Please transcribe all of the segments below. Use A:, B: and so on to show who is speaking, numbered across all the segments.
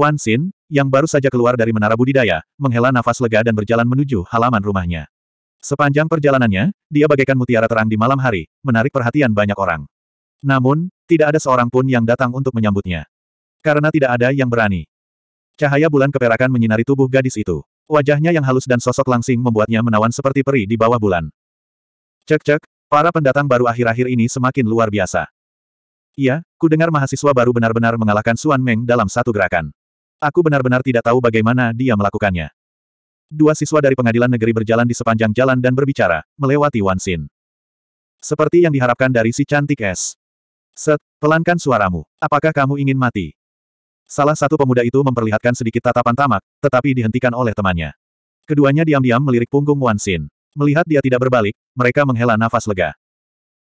A: Wan Xin, yang baru saja keluar dari menara budidaya, menghela nafas lega dan berjalan menuju halaman rumahnya. Sepanjang perjalanannya, dia bagaikan mutiara terang di malam hari, menarik perhatian banyak orang. Namun, tidak ada seorang pun yang datang untuk menyambutnya. Karena tidak ada yang berani. Cahaya bulan keperakan menyinari tubuh gadis itu. Wajahnya yang halus dan sosok langsing membuatnya menawan seperti peri di bawah bulan. Cek-cek, para pendatang baru akhir-akhir ini semakin luar biasa. Iya, ku dengar mahasiswa baru benar-benar mengalahkan Suan Meng dalam satu gerakan. Aku benar-benar tidak tahu bagaimana dia melakukannya. Dua siswa dari pengadilan negeri berjalan di sepanjang jalan dan berbicara, melewati Wan Xin. Seperti yang diharapkan dari si cantik es. Set, pelankan suaramu. Apakah kamu ingin mati? Salah satu pemuda itu memperlihatkan sedikit tatapan tamak, tetapi dihentikan oleh temannya. Keduanya diam-diam melirik punggung Wan Xin. Melihat dia tidak berbalik, mereka menghela nafas lega.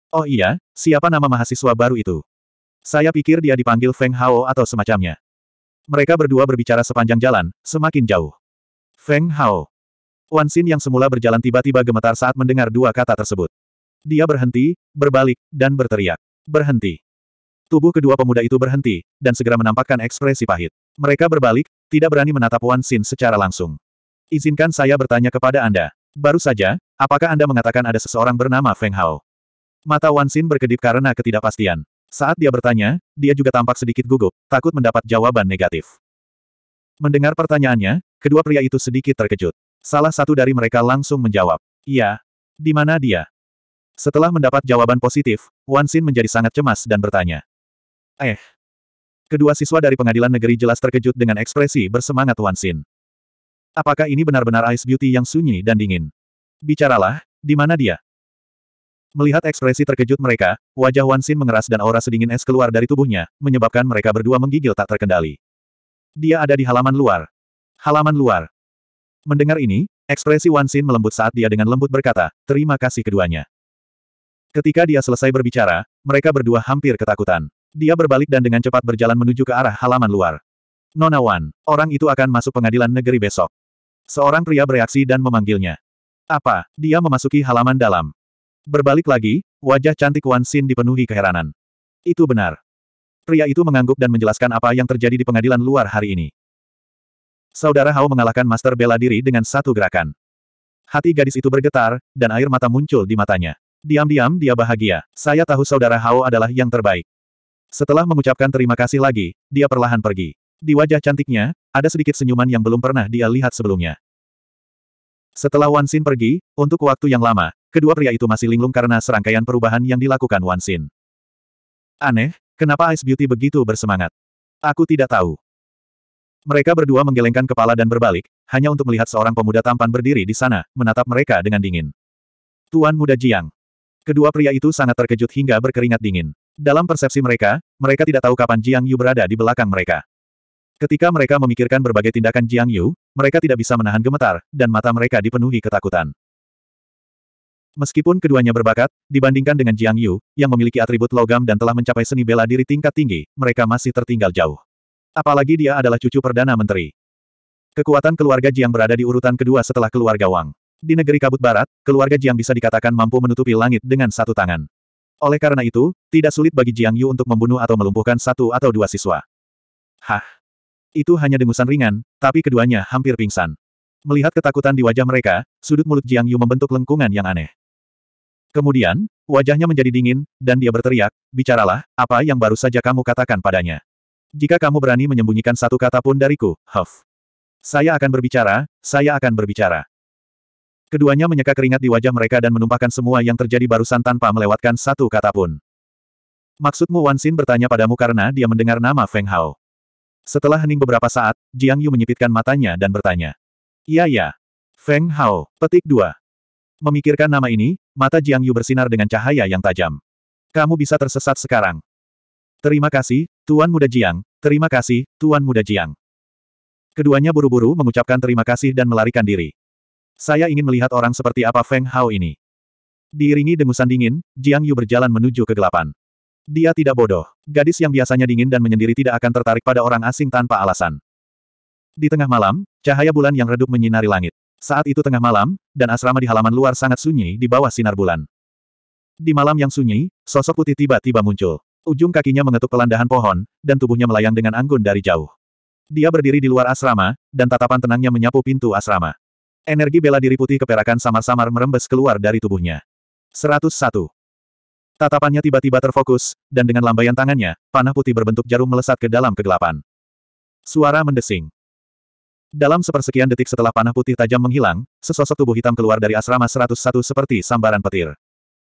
A: Oh iya, siapa nama mahasiswa baru itu? Saya pikir dia dipanggil Feng Hao atau semacamnya. Mereka berdua berbicara sepanjang jalan, semakin jauh. Feng Hao. Wan Xin yang semula berjalan tiba-tiba gemetar saat mendengar dua kata tersebut. Dia berhenti, berbalik, dan berteriak. Berhenti. Tubuh kedua pemuda itu berhenti, dan segera menampakkan ekspresi pahit. Mereka berbalik, tidak berani menatap Wan Xin secara langsung. Izinkan saya bertanya kepada Anda. Baru saja, apakah Anda mengatakan ada seseorang bernama Feng Hao? Mata Wan Xin berkedip karena ketidakpastian. Saat dia bertanya, dia juga tampak sedikit gugup, takut mendapat jawaban negatif. Mendengar pertanyaannya, kedua pria itu sedikit terkejut. Salah satu dari mereka langsung menjawab, Iya. Di mana dia? Setelah mendapat jawaban positif, Wan Xin menjadi sangat cemas dan bertanya. Eh. Kedua siswa dari pengadilan negeri jelas terkejut dengan ekspresi bersemangat Wan Xin. Apakah ini benar-benar Ice Beauty yang sunyi dan dingin? Bicaralah, di mana dia? Melihat ekspresi terkejut mereka, wajah Wan Wansin mengeras dan aura sedingin es keluar dari tubuhnya, menyebabkan mereka berdua menggigil tak terkendali. Dia ada di halaman luar. Halaman luar. Mendengar ini, ekspresi Wan Wansin melembut saat dia dengan lembut berkata, terima kasih keduanya. Ketika dia selesai berbicara, mereka berdua hampir ketakutan. Dia berbalik dan dengan cepat berjalan menuju ke arah halaman luar. Nona Wan, orang itu akan masuk pengadilan negeri besok. Seorang pria bereaksi dan memanggilnya. Apa, dia memasuki halaman dalam. Berbalik lagi, wajah cantik Wan Xin dipenuhi keheranan. Itu benar. Pria itu mengangguk dan menjelaskan apa yang terjadi di pengadilan luar hari ini. Saudara Hao mengalahkan master bela diri dengan satu gerakan. Hati gadis itu bergetar, dan air mata muncul di matanya. Diam-diam dia bahagia. Saya tahu saudara Hao adalah yang terbaik. Setelah mengucapkan terima kasih lagi, dia perlahan pergi. Di wajah cantiknya, ada sedikit senyuman yang belum pernah dia lihat sebelumnya. Setelah Wan Xin pergi, untuk waktu yang lama, kedua pria itu masih linglung karena serangkaian perubahan yang dilakukan Wan Xin. Aneh, kenapa Ice Beauty begitu bersemangat? Aku tidak tahu. Mereka berdua menggelengkan kepala dan berbalik, hanya untuk melihat seorang pemuda tampan berdiri di sana, menatap mereka dengan dingin. Tuan Muda Jiang. Kedua pria itu sangat terkejut hingga berkeringat dingin. Dalam persepsi mereka, mereka tidak tahu kapan Jiang Yu berada di belakang mereka. Ketika mereka memikirkan berbagai tindakan Jiang Yu, mereka tidak bisa menahan gemetar, dan mata mereka dipenuhi ketakutan. Meskipun keduanya berbakat, dibandingkan dengan Jiang Yu, yang memiliki atribut logam dan telah mencapai seni bela diri tingkat tinggi, mereka masih tertinggal jauh. Apalagi dia adalah cucu Perdana Menteri. Kekuatan keluarga Jiang berada di urutan kedua setelah keluarga Wang. Di negeri kabut barat, keluarga Jiang bisa dikatakan mampu menutupi langit dengan satu tangan. Oleh karena itu, tidak sulit bagi Jiang Yu untuk membunuh atau melumpuhkan satu atau dua siswa. Hah? Itu hanya dengusan ringan, tapi keduanya hampir pingsan. Melihat ketakutan di wajah mereka, sudut mulut Jiang Yu membentuk lengkungan yang aneh. Kemudian, wajahnya menjadi dingin, dan dia berteriak, bicaralah, apa yang baru saja kamu katakan padanya. Jika kamu berani menyembunyikan satu kata pun dariku, Huff. Saya akan berbicara, saya akan berbicara. Keduanya menyeka keringat di wajah mereka dan menumpahkan semua yang terjadi barusan tanpa melewatkan satu kata pun. Maksudmu Wan Xin bertanya padamu karena dia mendengar nama Feng Hao. Setelah hening beberapa saat, Jiang Yu menyipitkan matanya dan bertanya. Iya ya. Feng Hao, petik dua. Memikirkan nama ini, mata Jiang Yu bersinar dengan cahaya yang tajam. Kamu bisa tersesat sekarang. Terima kasih, Tuan Muda Jiang, terima kasih, Tuan Muda Jiang. Keduanya buru-buru mengucapkan terima kasih dan melarikan diri. Saya ingin melihat orang seperti apa Feng Hao ini. Diiringi dengusan dingin, Jiang Yu berjalan menuju kegelapan. Dia tidak bodoh. Gadis yang biasanya dingin dan menyendiri tidak akan tertarik pada orang asing tanpa alasan. Di tengah malam, cahaya bulan yang redup menyinari langit. Saat itu tengah malam, dan asrama di halaman luar sangat sunyi di bawah sinar bulan. Di malam yang sunyi, sosok putih tiba-tiba muncul. Ujung kakinya mengetuk pelandahan pohon, dan tubuhnya melayang dengan anggun dari jauh. Dia berdiri di luar asrama, dan tatapan tenangnya menyapu pintu asrama. Energi bela diri putih keperakan samar-samar merembes keluar dari tubuhnya. 101. Tatapannya tiba-tiba terfokus, dan dengan lambaian tangannya, panah putih berbentuk jarum melesat ke dalam kegelapan. Suara mendesing. Dalam sepersekian detik setelah panah putih tajam menghilang, sesosok tubuh hitam keluar dari asrama 101 seperti sambaran petir.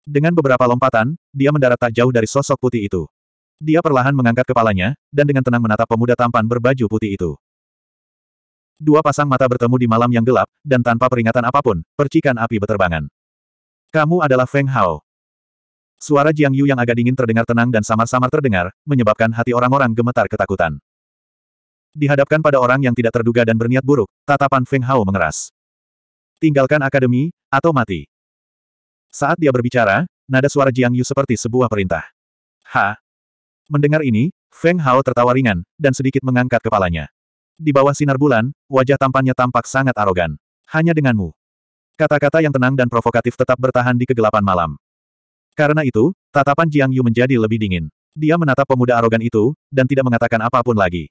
A: Dengan beberapa lompatan, dia mendarat tak jauh dari sosok putih itu. Dia perlahan mengangkat kepalanya, dan dengan tenang menatap pemuda tampan berbaju putih itu. Dua pasang mata bertemu di malam yang gelap, dan tanpa peringatan apapun, percikan api beterbangan. Kamu adalah Feng Hao. Suara Jiang Yu yang agak dingin terdengar tenang dan samar-samar terdengar, menyebabkan hati orang-orang gemetar ketakutan. Dihadapkan pada orang yang tidak terduga dan berniat buruk, tatapan Feng Hao mengeras. Tinggalkan akademi, atau mati. Saat dia berbicara, nada suara Jiang Yu seperti sebuah perintah. Ha! Mendengar ini, Feng Hao tertawa ringan, dan sedikit mengangkat kepalanya. Di bawah sinar bulan, wajah tampannya tampak sangat arogan. Hanya denganmu. Kata-kata yang tenang dan provokatif tetap bertahan di kegelapan malam. Karena itu, tatapan Jiang Yu menjadi lebih dingin. Dia menatap pemuda arogan itu, dan tidak mengatakan apapun lagi.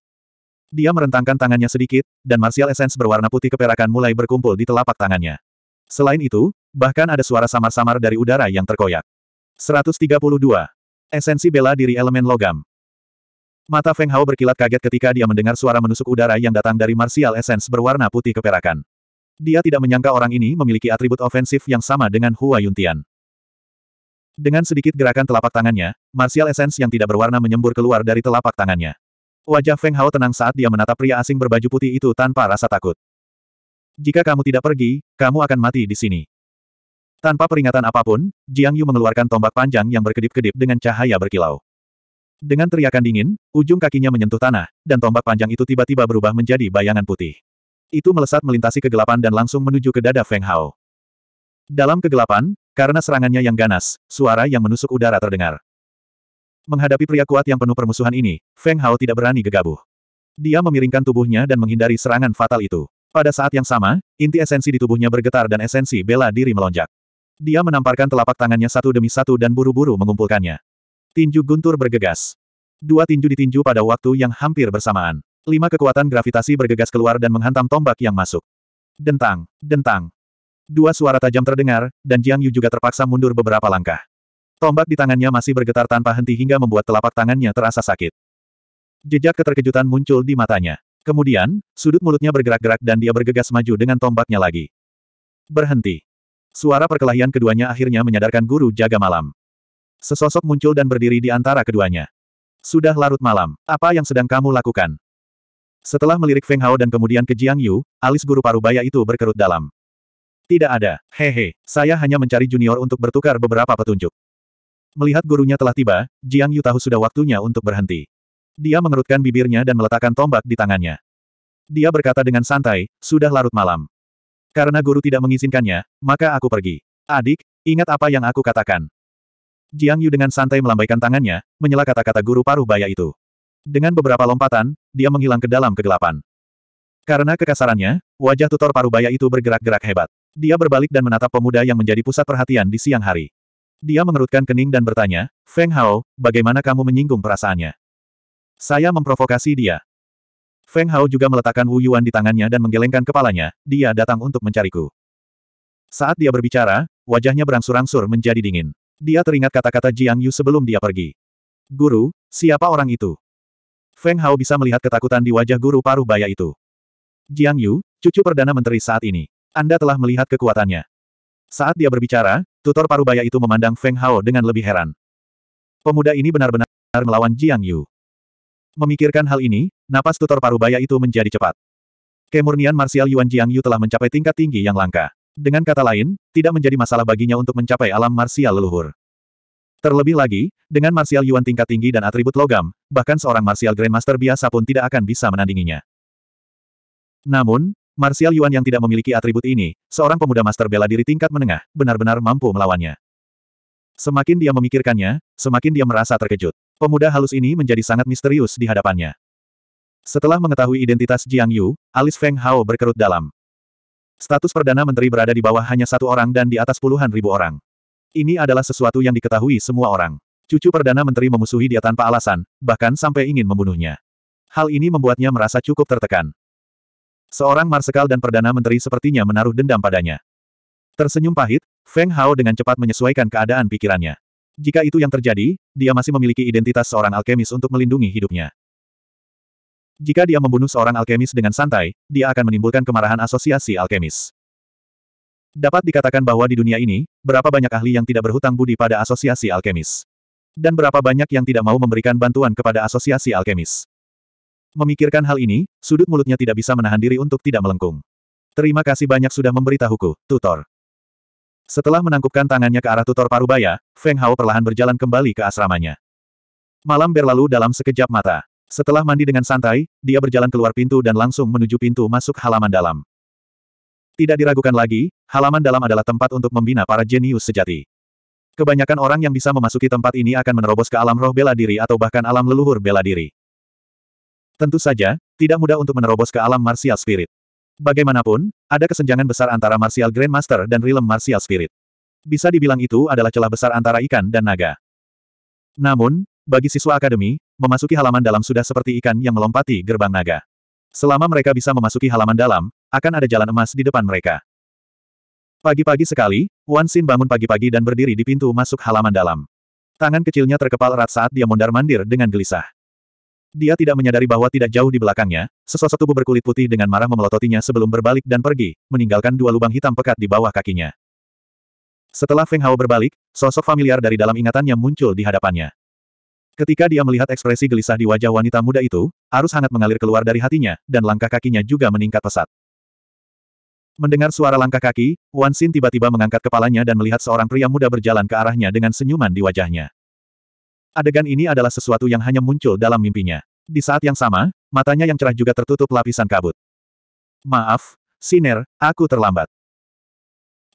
A: Dia merentangkan tangannya sedikit, dan martial essence berwarna putih keperakan mulai berkumpul di telapak tangannya. Selain itu, bahkan ada suara samar-samar dari udara yang terkoyak. 132. Esensi bela diri elemen logam. Mata Feng Hao berkilat kaget ketika dia mendengar suara menusuk udara yang datang dari martial essence berwarna putih keperakan. Dia tidak menyangka orang ini memiliki atribut ofensif yang sama dengan Hua Yuntian. Dengan sedikit gerakan telapak tangannya, martial essence yang tidak berwarna menyembur keluar dari telapak tangannya. Wajah Feng Hao tenang saat dia menatap pria asing berbaju putih itu tanpa rasa takut. Jika kamu tidak pergi, kamu akan mati di sini. Tanpa peringatan apapun, Jiang Yu mengeluarkan tombak panjang yang berkedip-kedip dengan cahaya berkilau. Dengan teriakan dingin, ujung kakinya menyentuh tanah, dan tombak panjang itu tiba-tiba berubah menjadi bayangan putih. Itu melesat melintasi kegelapan dan langsung menuju ke dada Feng Hao. Dalam kegelapan, karena serangannya yang ganas, suara yang menusuk udara terdengar. Menghadapi pria kuat yang penuh permusuhan ini, Feng Hao tidak berani gegabah. Dia memiringkan tubuhnya dan menghindari serangan fatal itu. Pada saat yang sama, inti esensi di tubuhnya bergetar dan esensi bela diri melonjak. Dia menamparkan telapak tangannya satu demi satu dan buru-buru mengumpulkannya. Tinju guntur bergegas. Dua tinju ditinju pada waktu yang hampir bersamaan. Lima kekuatan gravitasi bergegas keluar dan menghantam tombak yang masuk. Dentang, dentang, Dua suara tajam terdengar, dan Jiang Yu juga terpaksa mundur beberapa langkah. Tombak di tangannya masih bergetar tanpa henti hingga membuat telapak tangannya terasa sakit. Jejak keterkejutan muncul di matanya. Kemudian, sudut mulutnya bergerak-gerak dan dia bergegas maju dengan tombaknya lagi. Berhenti. Suara perkelahian keduanya akhirnya menyadarkan guru jaga malam. Sesosok muncul dan berdiri di antara keduanya. Sudah larut malam, apa yang sedang kamu lakukan? Setelah melirik Feng Hao dan kemudian ke Jiang Yu, alis guru parubaya itu berkerut dalam. Tidak ada, hehe, saya hanya mencari junior untuk bertukar beberapa petunjuk. Melihat gurunya telah tiba, Jiang Yu tahu sudah waktunya untuk berhenti. Dia mengerutkan bibirnya dan meletakkan tombak di tangannya. Dia berkata dengan santai, sudah larut malam. Karena guru tidak mengizinkannya, maka aku pergi. Adik, ingat apa yang aku katakan. Jiang Yu dengan santai melambaikan tangannya, menyela kata-kata guru paruh baya itu. Dengan beberapa lompatan, dia menghilang ke dalam kegelapan. Karena kekasarannya, wajah tutor parubaya itu bergerak-gerak hebat. Dia berbalik dan menatap pemuda yang menjadi pusat perhatian di siang hari. Dia mengerutkan kening dan bertanya, Feng Hao, bagaimana kamu menyinggung perasaannya? Saya memprovokasi dia. Feng Hao juga meletakkan Wu Yuan di tangannya dan menggelengkan kepalanya, dia datang untuk mencariku. Saat dia berbicara, wajahnya berangsur-angsur menjadi dingin. Dia teringat kata-kata Jiang Yu sebelum dia pergi. Guru, siapa orang itu? Feng Hao bisa melihat ketakutan di wajah guru parubaya itu. Jiang Yu, cucu Perdana Menteri saat ini. Anda telah melihat kekuatannya. Saat dia berbicara, tutor parubaya itu memandang Feng Hao dengan lebih heran. Pemuda ini benar-benar melawan Jiang Yu. Memikirkan hal ini, napas tutor parubaya itu menjadi cepat. Kemurnian marsial Yuan Jiang Yu telah mencapai tingkat tinggi yang langka. Dengan kata lain, tidak menjadi masalah baginya untuk mencapai alam marsial leluhur. Terlebih lagi, dengan marsial Yuan tingkat tinggi dan atribut logam, bahkan seorang marsial Grandmaster biasa pun tidak akan bisa menandinginya. Namun, Martial Yuan yang tidak memiliki atribut ini, seorang pemuda master bela diri tingkat menengah, benar-benar mampu melawannya. Semakin dia memikirkannya, semakin dia merasa terkejut. Pemuda halus ini menjadi sangat misterius di hadapannya. Setelah mengetahui identitas Jiang Yu, alis Feng Hao berkerut dalam. Status Perdana Menteri berada di bawah hanya satu orang dan di atas puluhan ribu orang. Ini adalah sesuatu yang diketahui semua orang. Cucu Perdana Menteri memusuhi dia tanpa alasan, bahkan sampai ingin membunuhnya. Hal ini membuatnya merasa cukup tertekan. Seorang marsekal dan perdana menteri sepertinya menaruh dendam padanya. Tersenyum pahit, Feng Hao dengan cepat menyesuaikan keadaan pikirannya. Jika itu yang terjadi, dia masih memiliki identitas seorang alkemis untuk melindungi hidupnya. Jika dia membunuh seorang alkemis dengan santai, dia akan menimbulkan kemarahan asosiasi alkemis. Dapat dikatakan bahwa di dunia ini, berapa banyak ahli yang tidak berhutang budi pada asosiasi alkemis. Dan berapa banyak yang tidak mau memberikan bantuan kepada asosiasi alkemis. Memikirkan hal ini, sudut mulutnya tidak bisa menahan diri untuk tidak melengkung. Terima kasih banyak sudah memberitahuku, tutor. Setelah menangkupkan tangannya ke arah tutor Parubaya, Feng Hao perlahan berjalan kembali ke asramanya. Malam berlalu dalam sekejap mata. Setelah mandi dengan santai, dia berjalan keluar pintu dan langsung menuju pintu masuk halaman dalam. Tidak diragukan lagi, halaman dalam adalah tempat untuk membina para jenius sejati. Kebanyakan orang yang bisa memasuki tempat ini akan menerobos ke alam roh bela diri atau bahkan alam leluhur bela diri. Tentu saja, tidak mudah untuk menerobos ke alam Martial Spirit. Bagaimanapun, ada kesenjangan besar antara Martial Grandmaster dan Realm Martial Spirit. Bisa dibilang itu adalah celah besar antara ikan dan naga. Namun, bagi siswa akademi, memasuki halaman dalam sudah seperti ikan yang melompati gerbang naga. Selama mereka bisa memasuki halaman dalam, akan ada jalan emas di depan mereka. Pagi-pagi sekali, Wan Xin bangun pagi-pagi dan berdiri di pintu masuk halaman dalam. Tangan kecilnya terkepal erat saat dia mondar-mandir dengan gelisah. Dia tidak menyadari bahwa tidak jauh di belakangnya, sesosok tubuh berkulit putih dengan marah memelototinya sebelum berbalik dan pergi, meninggalkan dua lubang hitam pekat di bawah kakinya. Setelah Feng Hao berbalik, sosok familiar dari dalam ingatannya muncul di hadapannya. Ketika dia melihat ekspresi gelisah di wajah wanita muda itu, arus hangat mengalir keluar dari hatinya, dan langkah kakinya juga meningkat pesat. Mendengar suara langkah kaki, Wan Xin tiba-tiba mengangkat kepalanya dan melihat seorang pria muda berjalan ke arahnya dengan senyuman di wajahnya. Adegan ini adalah sesuatu yang hanya muncul dalam mimpinya. Di saat yang sama, matanya yang cerah juga tertutup lapisan kabut. Maaf, Siner, aku terlambat.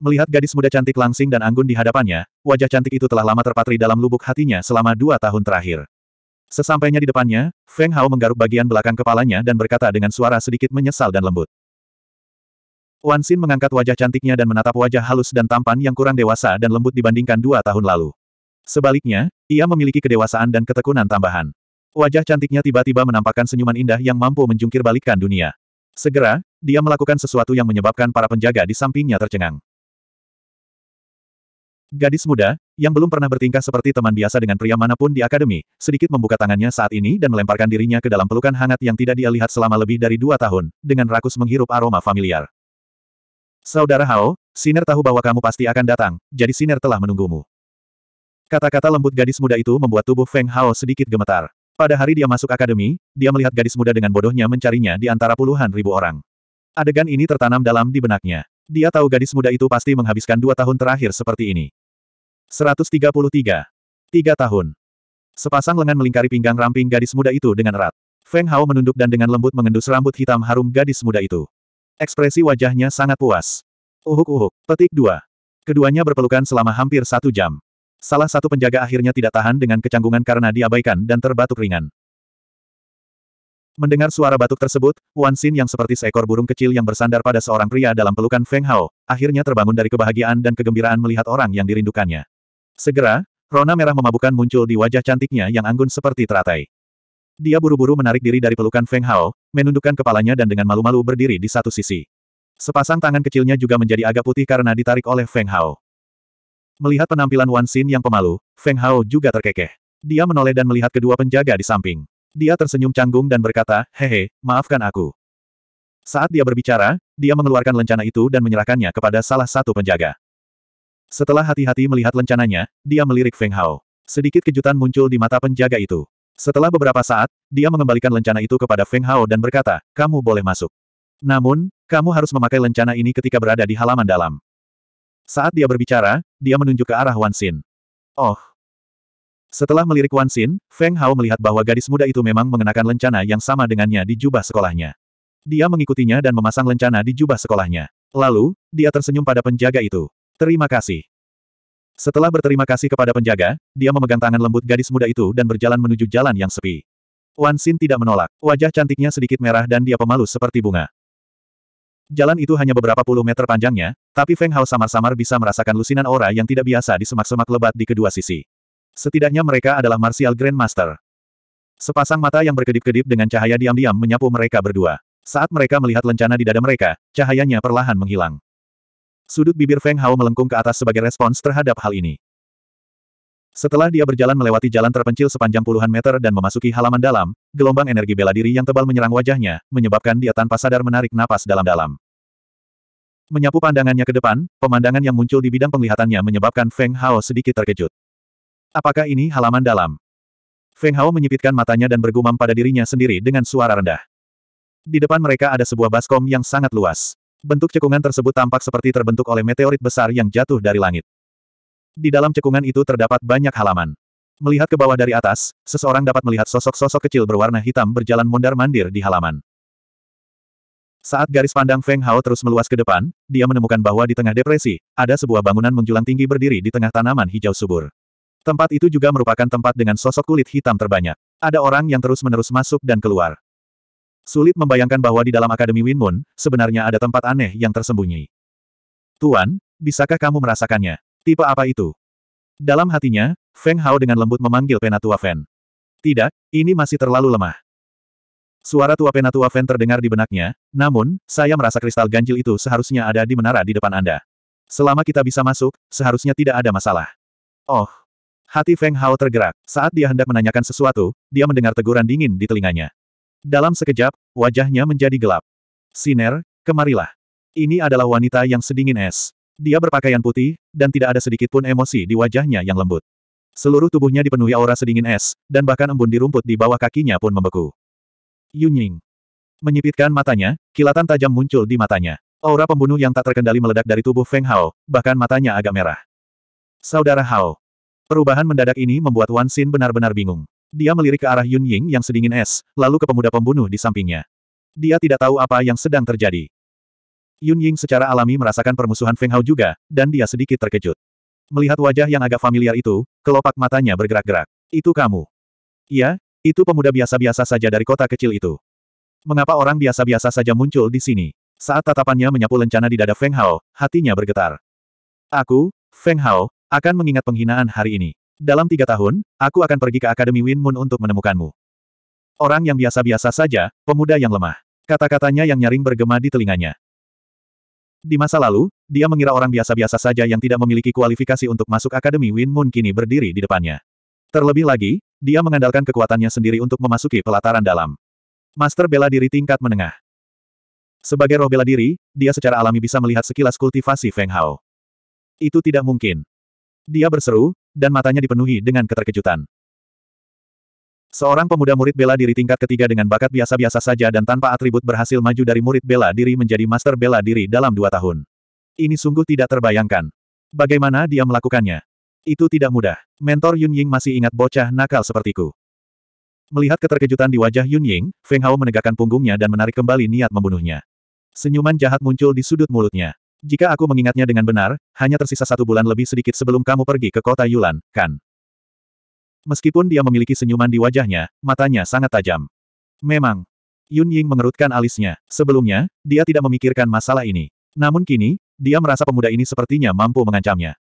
A: Melihat gadis muda cantik langsing dan anggun di hadapannya, wajah cantik itu telah lama terpatri dalam lubuk hatinya selama dua tahun terakhir. Sesampainya di depannya, Feng Hao menggaruk bagian belakang kepalanya dan berkata dengan suara sedikit menyesal dan lembut. Wan Xin mengangkat wajah cantiknya dan menatap wajah halus dan tampan yang kurang dewasa dan lembut dibandingkan dua tahun lalu. Sebaliknya, ia memiliki kedewasaan dan ketekunan tambahan. Wajah cantiknya tiba-tiba menampakkan senyuman indah yang mampu menjungkir balikkan dunia. Segera, dia melakukan sesuatu yang menyebabkan para penjaga di sampingnya tercengang. Gadis muda, yang belum pernah bertingkah seperti teman biasa dengan pria manapun di akademi, sedikit membuka tangannya saat ini dan melemparkan dirinya ke dalam pelukan hangat yang tidak dia lihat selama lebih dari dua tahun, dengan rakus menghirup aroma familiar. Saudara Hao, Siner tahu bahwa kamu pasti akan datang, jadi Siner telah menunggumu. Kata-kata lembut gadis muda itu membuat tubuh Feng Hao sedikit gemetar. Pada hari dia masuk akademi, dia melihat gadis muda dengan bodohnya mencarinya di antara puluhan ribu orang. Adegan ini tertanam dalam di benaknya. Dia tahu gadis muda itu pasti menghabiskan dua tahun terakhir seperti ini. 133. Tiga tahun. Sepasang lengan melingkari pinggang ramping gadis muda itu dengan erat. Feng Hao menunduk dan dengan lembut mengendus rambut hitam harum gadis muda itu. Ekspresi wajahnya sangat puas. Uhuk-uhuk. Petik dua. Keduanya berpelukan selama hampir satu jam. Salah satu penjaga akhirnya tidak tahan dengan kecanggungan karena diabaikan dan terbatuk ringan. Mendengar suara batuk tersebut, Wan Xin yang seperti seekor burung kecil yang bersandar pada seorang pria dalam pelukan Feng Hao, akhirnya terbangun dari kebahagiaan dan kegembiraan melihat orang yang dirindukannya. Segera, Rona merah memabukan muncul di wajah cantiknya yang anggun seperti teratai. Dia buru-buru menarik diri dari pelukan Feng Hao, menundukkan kepalanya dan dengan malu-malu berdiri di satu sisi. Sepasang tangan kecilnya juga menjadi agak putih karena ditarik oleh Feng Hao. Melihat penampilan Wan Xin yang pemalu, Feng Hao juga terkekeh. Dia menoleh dan melihat kedua penjaga di samping. Dia tersenyum canggung dan berkata, hehe, maafkan aku. Saat dia berbicara, dia mengeluarkan lencana itu dan menyerahkannya kepada salah satu penjaga. Setelah hati-hati melihat lencananya, dia melirik Feng Hao. Sedikit kejutan muncul di mata penjaga itu. Setelah beberapa saat, dia mengembalikan lencana itu kepada Feng Hao dan berkata, kamu boleh masuk. Namun, kamu harus memakai lencana ini ketika berada di halaman dalam. Saat dia berbicara, dia menunjuk ke arah Wan Xin. Oh. Setelah melirik Wan Xin, Feng Hao melihat bahwa gadis muda itu memang mengenakan lencana yang sama dengannya di jubah sekolahnya. Dia mengikutinya dan memasang lencana di jubah sekolahnya. Lalu, dia tersenyum pada penjaga itu. Terima kasih. Setelah berterima kasih kepada penjaga, dia memegang tangan lembut gadis muda itu dan berjalan menuju jalan yang sepi. Wan Xin tidak menolak. Wajah cantiknya sedikit merah dan dia pemalu seperti bunga. Jalan itu hanya beberapa puluh meter panjangnya, tapi Feng Hao samar-samar bisa merasakan lusinan aura yang tidak biasa di semak-semak lebat di kedua sisi. Setidaknya mereka adalah martial grandmaster. Sepasang mata yang berkedip-kedip dengan cahaya diam-diam menyapu mereka berdua. Saat mereka melihat lencana di dada mereka, cahayanya perlahan menghilang. Sudut bibir Feng Hao melengkung ke atas sebagai respons terhadap hal ini. Setelah dia berjalan melewati jalan terpencil sepanjang puluhan meter dan memasuki halaman dalam, gelombang energi bela diri yang tebal menyerang wajahnya, menyebabkan dia tanpa sadar menarik napas dalam-dalam. Menyapu pandangannya ke depan, pemandangan yang muncul di bidang penglihatannya menyebabkan Feng Hao sedikit terkejut. Apakah ini halaman dalam? Feng Hao menyipitkan matanya dan bergumam pada dirinya sendiri dengan suara rendah. Di depan mereka ada sebuah baskom yang sangat luas. Bentuk cekungan tersebut tampak seperti terbentuk oleh meteorit besar yang jatuh dari langit. Di dalam cekungan itu terdapat banyak halaman. Melihat ke bawah dari atas, seseorang dapat melihat sosok-sosok kecil berwarna hitam berjalan mondar-mandir di halaman. Saat garis pandang Feng Hao terus meluas ke depan, dia menemukan bahwa di tengah depresi, ada sebuah bangunan menjulang tinggi berdiri di tengah tanaman hijau subur. Tempat itu juga merupakan tempat dengan sosok kulit hitam terbanyak. Ada orang yang terus-menerus masuk dan keluar. Sulit membayangkan bahwa di dalam Akademi Win Moon, sebenarnya ada tempat aneh yang tersembunyi. Tuan, bisakah kamu merasakannya? Tipe apa itu? Dalam hatinya, Feng Hao dengan lembut memanggil penatua Fen. Tidak, ini masih terlalu lemah. Suara tua penatua Fen terdengar di benaknya, namun, saya merasa kristal ganjil itu seharusnya ada di menara di depan Anda. Selama kita bisa masuk, seharusnya tidak ada masalah. Oh. Hati Feng Hao tergerak. Saat dia hendak menanyakan sesuatu, dia mendengar teguran dingin di telinganya. Dalam sekejap, wajahnya menjadi gelap. Siner, kemarilah. Ini adalah wanita yang sedingin es. Dia berpakaian putih, dan tidak ada sedikit pun emosi di wajahnya yang lembut. Seluruh tubuhnya dipenuhi aura sedingin es, dan bahkan embun di rumput di bawah kakinya pun membeku. Yunying. Menyipitkan matanya, kilatan tajam muncul di matanya. Aura pembunuh yang tak terkendali meledak dari tubuh Feng Hao, bahkan matanya agak merah. Saudara Hao. Perubahan mendadak ini membuat Wan Xin benar-benar bingung. Dia melirik ke arah Yun Ying yang sedingin es, lalu ke pemuda pembunuh di sampingnya. Dia tidak tahu apa yang sedang terjadi. Yun Ying secara alami merasakan permusuhan Feng Hao juga, dan dia sedikit terkejut. Melihat wajah yang agak familiar itu, kelopak matanya bergerak-gerak. Itu kamu. Iya, itu pemuda biasa-biasa saja dari kota kecil itu. Mengapa orang biasa-biasa saja muncul di sini? Saat tatapannya menyapu lencana di dada Feng Hao, hatinya bergetar. Aku, Feng Hao, akan mengingat penghinaan hari ini. Dalam tiga tahun, aku akan pergi ke Akademi Win Moon untuk menemukanmu. Orang yang biasa-biasa saja, pemuda yang lemah. Kata-katanya yang nyaring bergema di telinganya. Di masa lalu, dia mengira orang biasa-biasa saja yang tidak memiliki kualifikasi untuk masuk Akademi Win Moon kini berdiri di depannya. Terlebih lagi, dia mengandalkan kekuatannya sendiri untuk memasuki pelataran dalam. Master bela diri tingkat menengah. Sebagai roh bela diri, dia secara alami bisa melihat sekilas kultivasi Feng Hao. Itu tidak mungkin. Dia berseru, dan matanya dipenuhi dengan keterkejutan. Seorang pemuda murid bela diri tingkat ketiga dengan bakat biasa-biasa saja dan tanpa atribut berhasil maju dari murid bela diri menjadi master bela diri dalam dua tahun. Ini sungguh tidak terbayangkan. Bagaimana dia melakukannya? Itu tidak mudah. Mentor Yun Ying masih ingat bocah nakal sepertiku. Melihat keterkejutan di wajah Yun Ying, Feng Hao menegakkan punggungnya dan menarik kembali niat membunuhnya. Senyuman jahat muncul di sudut mulutnya. Jika aku mengingatnya dengan benar, hanya tersisa satu bulan lebih sedikit sebelum kamu pergi ke kota Yulan, kan? Meskipun dia memiliki senyuman di wajahnya, matanya sangat tajam. Memang. Yun Ying mengerutkan alisnya. Sebelumnya, dia tidak memikirkan masalah ini. Namun kini, dia merasa pemuda ini sepertinya mampu mengancamnya.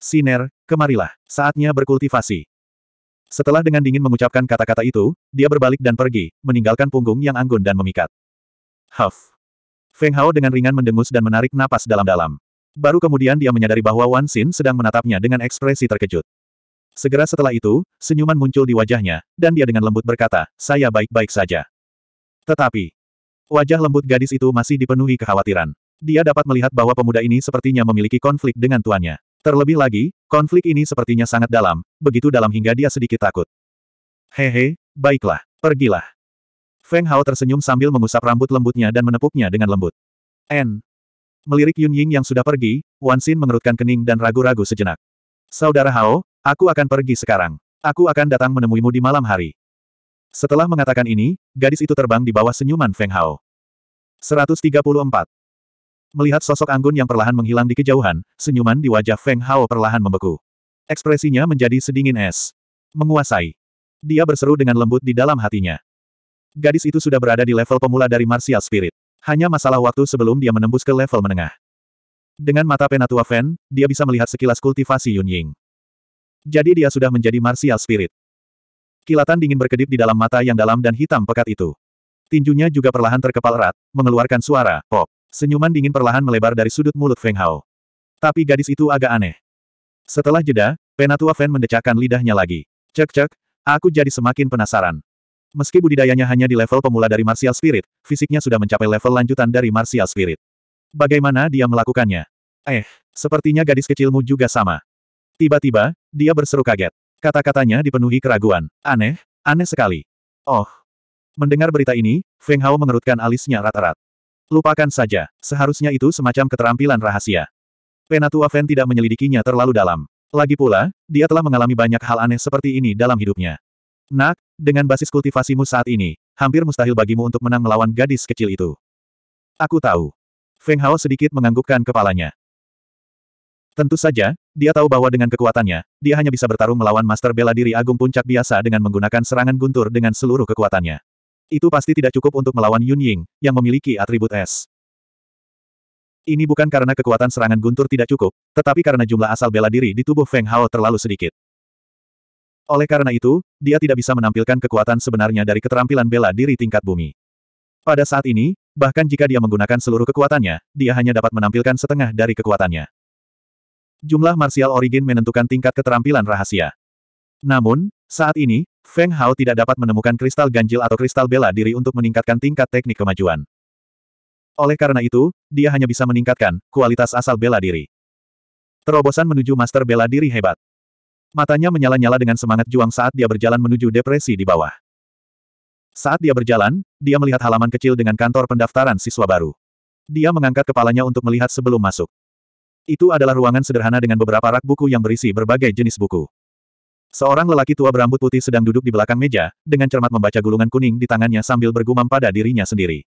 A: Siner, kemarilah. Saatnya berkultivasi. Setelah dengan dingin mengucapkan kata-kata itu, dia berbalik dan pergi, meninggalkan punggung yang anggun dan memikat. Huff. Feng Hao dengan ringan mendengus dan menarik napas dalam-dalam. Baru kemudian dia menyadari bahwa Wan Xin sedang menatapnya dengan ekspresi terkejut. Segera setelah itu, senyuman muncul di wajahnya, dan dia dengan lembut berkata, saya baik-baik saja. Tetapi, wajah lembut gadis itu masih dipenuhi kekhawatiran. Dia dapat melihat bahwa pemuda ini sepertinya memiliki konflik dengan tuannya. Terlebih lagi, konflik ini sepertinya sangat dalam, begitu dalam hingga dia sedikit takut. Hehe, baiklah, pergilah. Feng Hao tersenyum sambil mengusap rambut lembutnya dan menepuknya dengan lembut. N. Melirik Yun Ying yang sudah pergi, Wan Xin mengerutkan kening dan ragu-ragu sejenak. Saudara Hao, Aku akan pergi sekarang. Aku akan datang menemuimu di malam hari. Setelah mengatakan ini, gadis itu terbang di bawah senyuman Feng Hao. 134. Melihat sosok Anggun yang perlahan menghilang di kejauhan, senyuman di wajah Feng Hao perlahan membeku. Ekspresinya menjadi sedingin es. Menguasai. Dia berseru dengan lembut di dalam hatinya. Gadis itu sudah berada di level pemula dari martial spirit. Hanya masalah waktu sebelum dia menembus ke level menengah. Dengan mata penatua Fen, dia bisa melihat sekilas kultivasi Yun Ying. Jadi dia sudah menjadi martial spirit. Kilatan dingin berkedip di dalam mata yang dalam dan hitam pekat itu. Tinjunya juga perlahan terkepal erat, mengeluarkan suara, pop. Senyuman dingin perlahan melebar dari sudut mulut Feng Hao. Tapi gadis itu agak aneh. Setelah jeda, Penatua Fen mendecakkan lidahnya lagi. Cek-cek, aku jadi semakin penasaran. Meski budidayanya hanya di level pemula dari Martial Spirit, fisiknya sudah mencapai level lanjutan dari Martial Spirit. Bagaimana dia melakukannya? Eh, sepertinya gadis kecilmu juga sama. Tiba-tiba, dia berseru kaget. Kata-katanya dipenuhi keraguan. Aneh, aneh sekali. Oh. Mendengar berita ini, Feng Hao mengerutkan alisnya rata-rata. Lupakan saja, seharusnya itu semacam keterampilan rahasia. Penatua Fen tidak menyelidikinya terlalu dalam. Lagi pula, dia telah mengalami banyak hal aneh seperti ini dalam hidupnya. Nak, dengan basis kultivasimu saat ini, hampir mustahil bagimu untuk menang melawan gadis kecil itu. Aku tahu. Feng Hao sedikit menganggukkan kepalanya. Tentu saja, dia tahu bahwa dengan kekuatannya, dia hanya bisa bertarung melawan Master Bela Diri Agung Puncak biasa dengan menggunakan serangan guntur dengan seluruh kekuatannya. Itu pasti tidak cukup untuk melawan Yun Ying, yang memiliki atribut es. Ini bukan karena kekuatan serangan guntur tidak cukup, tetapi karena jumlah asal bela diri di tubuh Feng Hao terlalu sedikit. Oleh karena itu, dia tidak bisa menampilkan kekuatan sebenarnya dari keterampilan bela diri tingkat bumi. Pada saat ini, bahkan jika dia menggunakan seluruh kekuatannya, dia hanya dapat menampilkan setengah dari kekuatannya. Jumlah martial origin menentukan tingkat keterampilan rahasia. Namun, saat ini, Feng Hao tidak dapat menemukan kristal ganjil atau kristal bela diri untuk meningkatkan tingkat teknik kemajuan. Oleh karena itu, dia hanya bisa meningkatkan kualitas asal bela diri. Terobosan menuju master bela diri hebat. Matanya menyala-nyala dengan semangat juang saat dia berjalan menuju depresi di bawah. Saat dia berjalan, dia melihat halaman kecil dengan kantor pendaftaran siswa baru. Dia mengangkat kepalanya untuk melihat sebelum masuk. Itu adalah ruangan sederhana dengan beberapa rak buku yang berisi berbagai jenis buku. Seorang lelaki tua berambut putih sedang duduk di belakang meja, dengan cermat membaca gulungan kuning di tangannya sambil bergumam pada dirinya sendiri.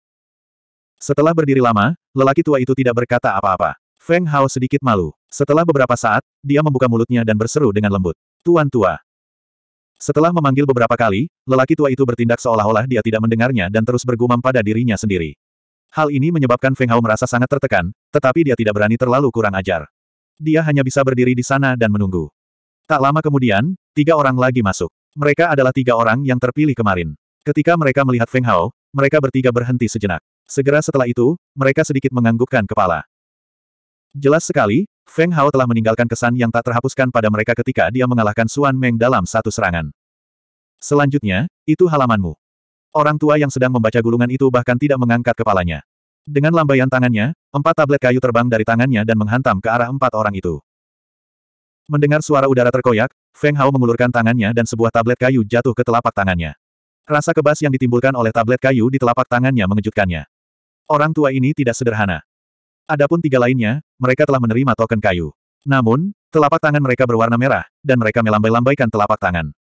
A: Setelah berdiri lama, lelaki tua itu tidak berkata apa-apa. Feng Hao sedikit malu. Setelah beberapa saat, dia membuka mulutnya dan berseru dengan lembut. Tuan tua. Setelah memanggil beberapa kali, lelaki tua itu bertindak seolah-olah dia tidak mendengarnya dan terus bergumam pada dirinya sendiri. Hal ini menyebabkan Feng Hao merasa sangat tertekan, tetapi dia tidak berani terlalu kurang ajar. Dia hanya bisa berdiri di sana dan menunggu. Tak lama kemudian, tiga orang lagi masuk. Mereka adalah tiga orang yang terpilih kemarin. Ketika mereka melihat Feng Hao, mereka bertiga berhenti sejenak. Segera setelah itu, mereka sedikit menganggukkan kepala. Jelas sekali, Feng Hao telah meninggalkan kesan yang tak terhapuskan pada mereka ketika dia mengalahkan Suan Meng dalam satu serangan. Selanjutnya, itu halamanmu. Orang tua yang sedang membaca gulungan itu bahkan tidak mengangkat kepalanya. Dengan lambaian tangannya, empat tablet kayu terbang dari tangannya dan menghantam ke arah empat orang itu. Mendengar suara udara terkoyak, Feng Hao mengulurkan tangannya dan sebuah tablet kayu jatuh ke telapak tangannya. Rasa kebas yang ditimbulkan oleh tablet kayu di telapak tangannya mengejutkannya. Orang tua ini tidak sederhana. Adapun tiga lainnya, mereka telah menerima token kayu. Namun, telapak tangan mereka berwarna merah, dan mereka melambai-lambaikan telapak tangan.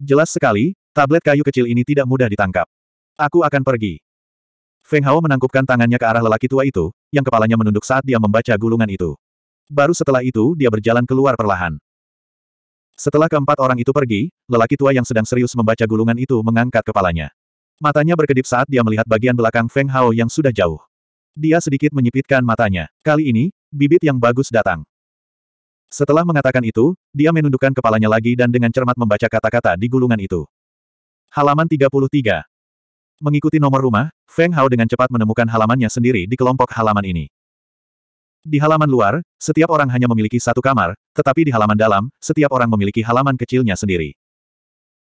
A: Jelas sekali, Tablet kayu kecil ini tidak mudah ditangkap. Aku akan pergi. Feng Hao menangkupkan tangannya ke arah lelaki tua itu, yang kepalanya menunduk saat dia membaca gulungan itu. Baru setelah itu dia berjalan keluar perlahan. Setelah keempat orang itu pergi, lelaki tua yang sedang serius membaca gulungan itu mengangkat kepalanya. Matanya berkedip saat dia melihat bagian belakang Feng Hao yang sudah jauh. Dia sedikit menyipitkan matanya. Kali ini, bibit yang bagus datang. Setelah mengatakan itu, dia menundukkan kepalanya lagi dan dengan cermat membaca kata-kata di gulungan itu. Halaman 33. Mengikuti nomor rumah, Feng Hao dengan cepat menemukan halamannya sendiri di kelompok halaman ini. Di halaman luar, setiap orang hanya memiliki satu kamar, tetapi di halaman dalam, setiap orang memiliki halaman kecilnya sendiri.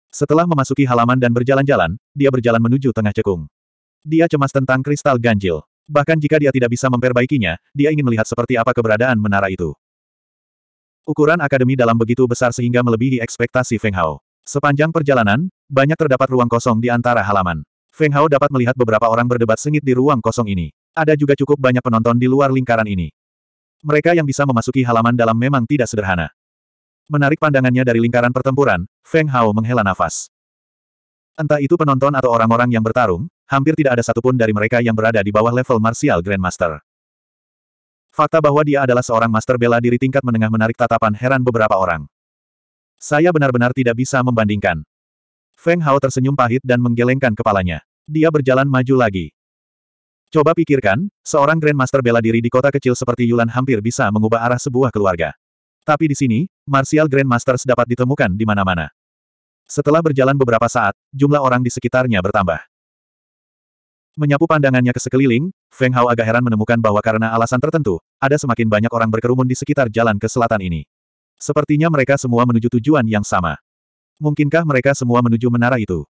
A: Setelah memasuki halaman dan berjalan-jalan, dia berjalan menuju tengah cekung. Dia cemas tentang kristal ganjil. Bahkan jika dia tidak bisa memperbaikinya, dia ingin melihat seperti apa keberadaan menara itu. Ukuran akademi dalam begitu besar sehingga melebihi ekspektasi Feng Hao. Sepanjang perjalanan, banyak terdapat ruang kosong di antara halaman. Feng Hao dapat melihat beberapa orang berdebat sengit di ruang kosong ini. Ada juga cukup banyak penonton di luar lingkaran ini. Mereka yang bisa memasuki halaman dalam memang tidak sederhana. Menarik pandangannya dari lingkaran pertempuran, Feng Hao menghela nafas. Entah itu penonton atau orang-orang yang bertarung, hampir tidak ada satupun dari mereka yang berada di bawah level martial grandmaster. Fakta bahwa dia adalah seorang master bela diri tingkat menengah menarik tatapan heran beberapa orang. Saya benar-benar tidak bisa membandingkan. Feng Hao tersenyum pahit dan menggelengkan kepalanya. Dia berjalan maju lagi. Coba pikirkan, seorang Grandmaster bela diri di kota kecil seperti Yulan hampir bisa mengubah arah sebuah keluarga. Tapi di sini, Martial Grandmasters dapat ditemukan di mana-mana. Setelah berjalan beberapa saat, jumlah orang di sekitarnya bertambah. Menyapu pandangannya ke sekeliling, Feng Hao agak heran menemukan bahwa karena alasan tertentu, ada semakin banyak orang berkerumun di sekitar jalan ke selatan ini. Sepertinya mereka semua menuju tujuan yang sama. Mungkinkah mereka semua menuju menara itu?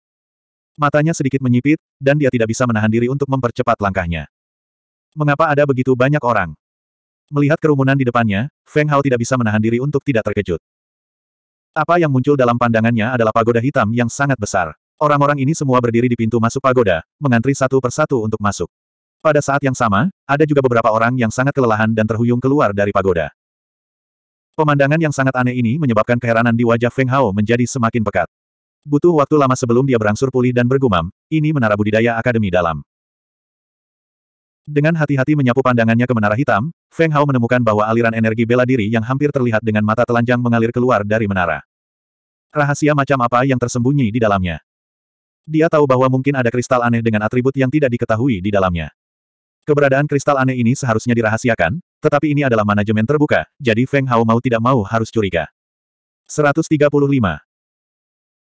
A: Matanya sedikit menyipit, dan dia tidak bisa menahan diri untuk mempercepat langkahnya. Mengapa ada begitu banyak orang? Melihat kerumunan di depannya, Feng Hao tidak bisa menahan diri untuk tidak terkejut. Apa yang muncul dalam pandangannya adalah pagoda hitam yang sangat besar. Orang-orang ini semua berdiri di pintu masuk pagoda, mengantri satu persatu untuk masuk. Pada saat yang sama, ada juga beberapa orang yang sangat kelelahan dan terhuyung keluar dari pagoda. Pemandangan yang sangat aneh ini menyebabkan keheranan di wajah Feng Hao menjadi semakin pekat. Butuh waktu lama sebelum dia berangsur pulih dan bergumam, ini menara budidaya akademi dalam. Dengan hati-hati menyapu pandangannya ke menara hitam, Feng Hao menemukan bahwa aliran energi bela diri yang hampir terlihat dengan mata telanjang mengalir keluar dari menara. Rahasia macam apa yang tersembunyi di dalamnya? Dia tahu bahwa mungkin ada kristal aneh dengan atribut yang tidak diketahui di dalamnya. Keberadaan kristal aneh ini seharusnya dirahasiakan, tetapi ini adalah manajemen terbuka, jadi Feng Hao mau tidak mau harus curiga. 135.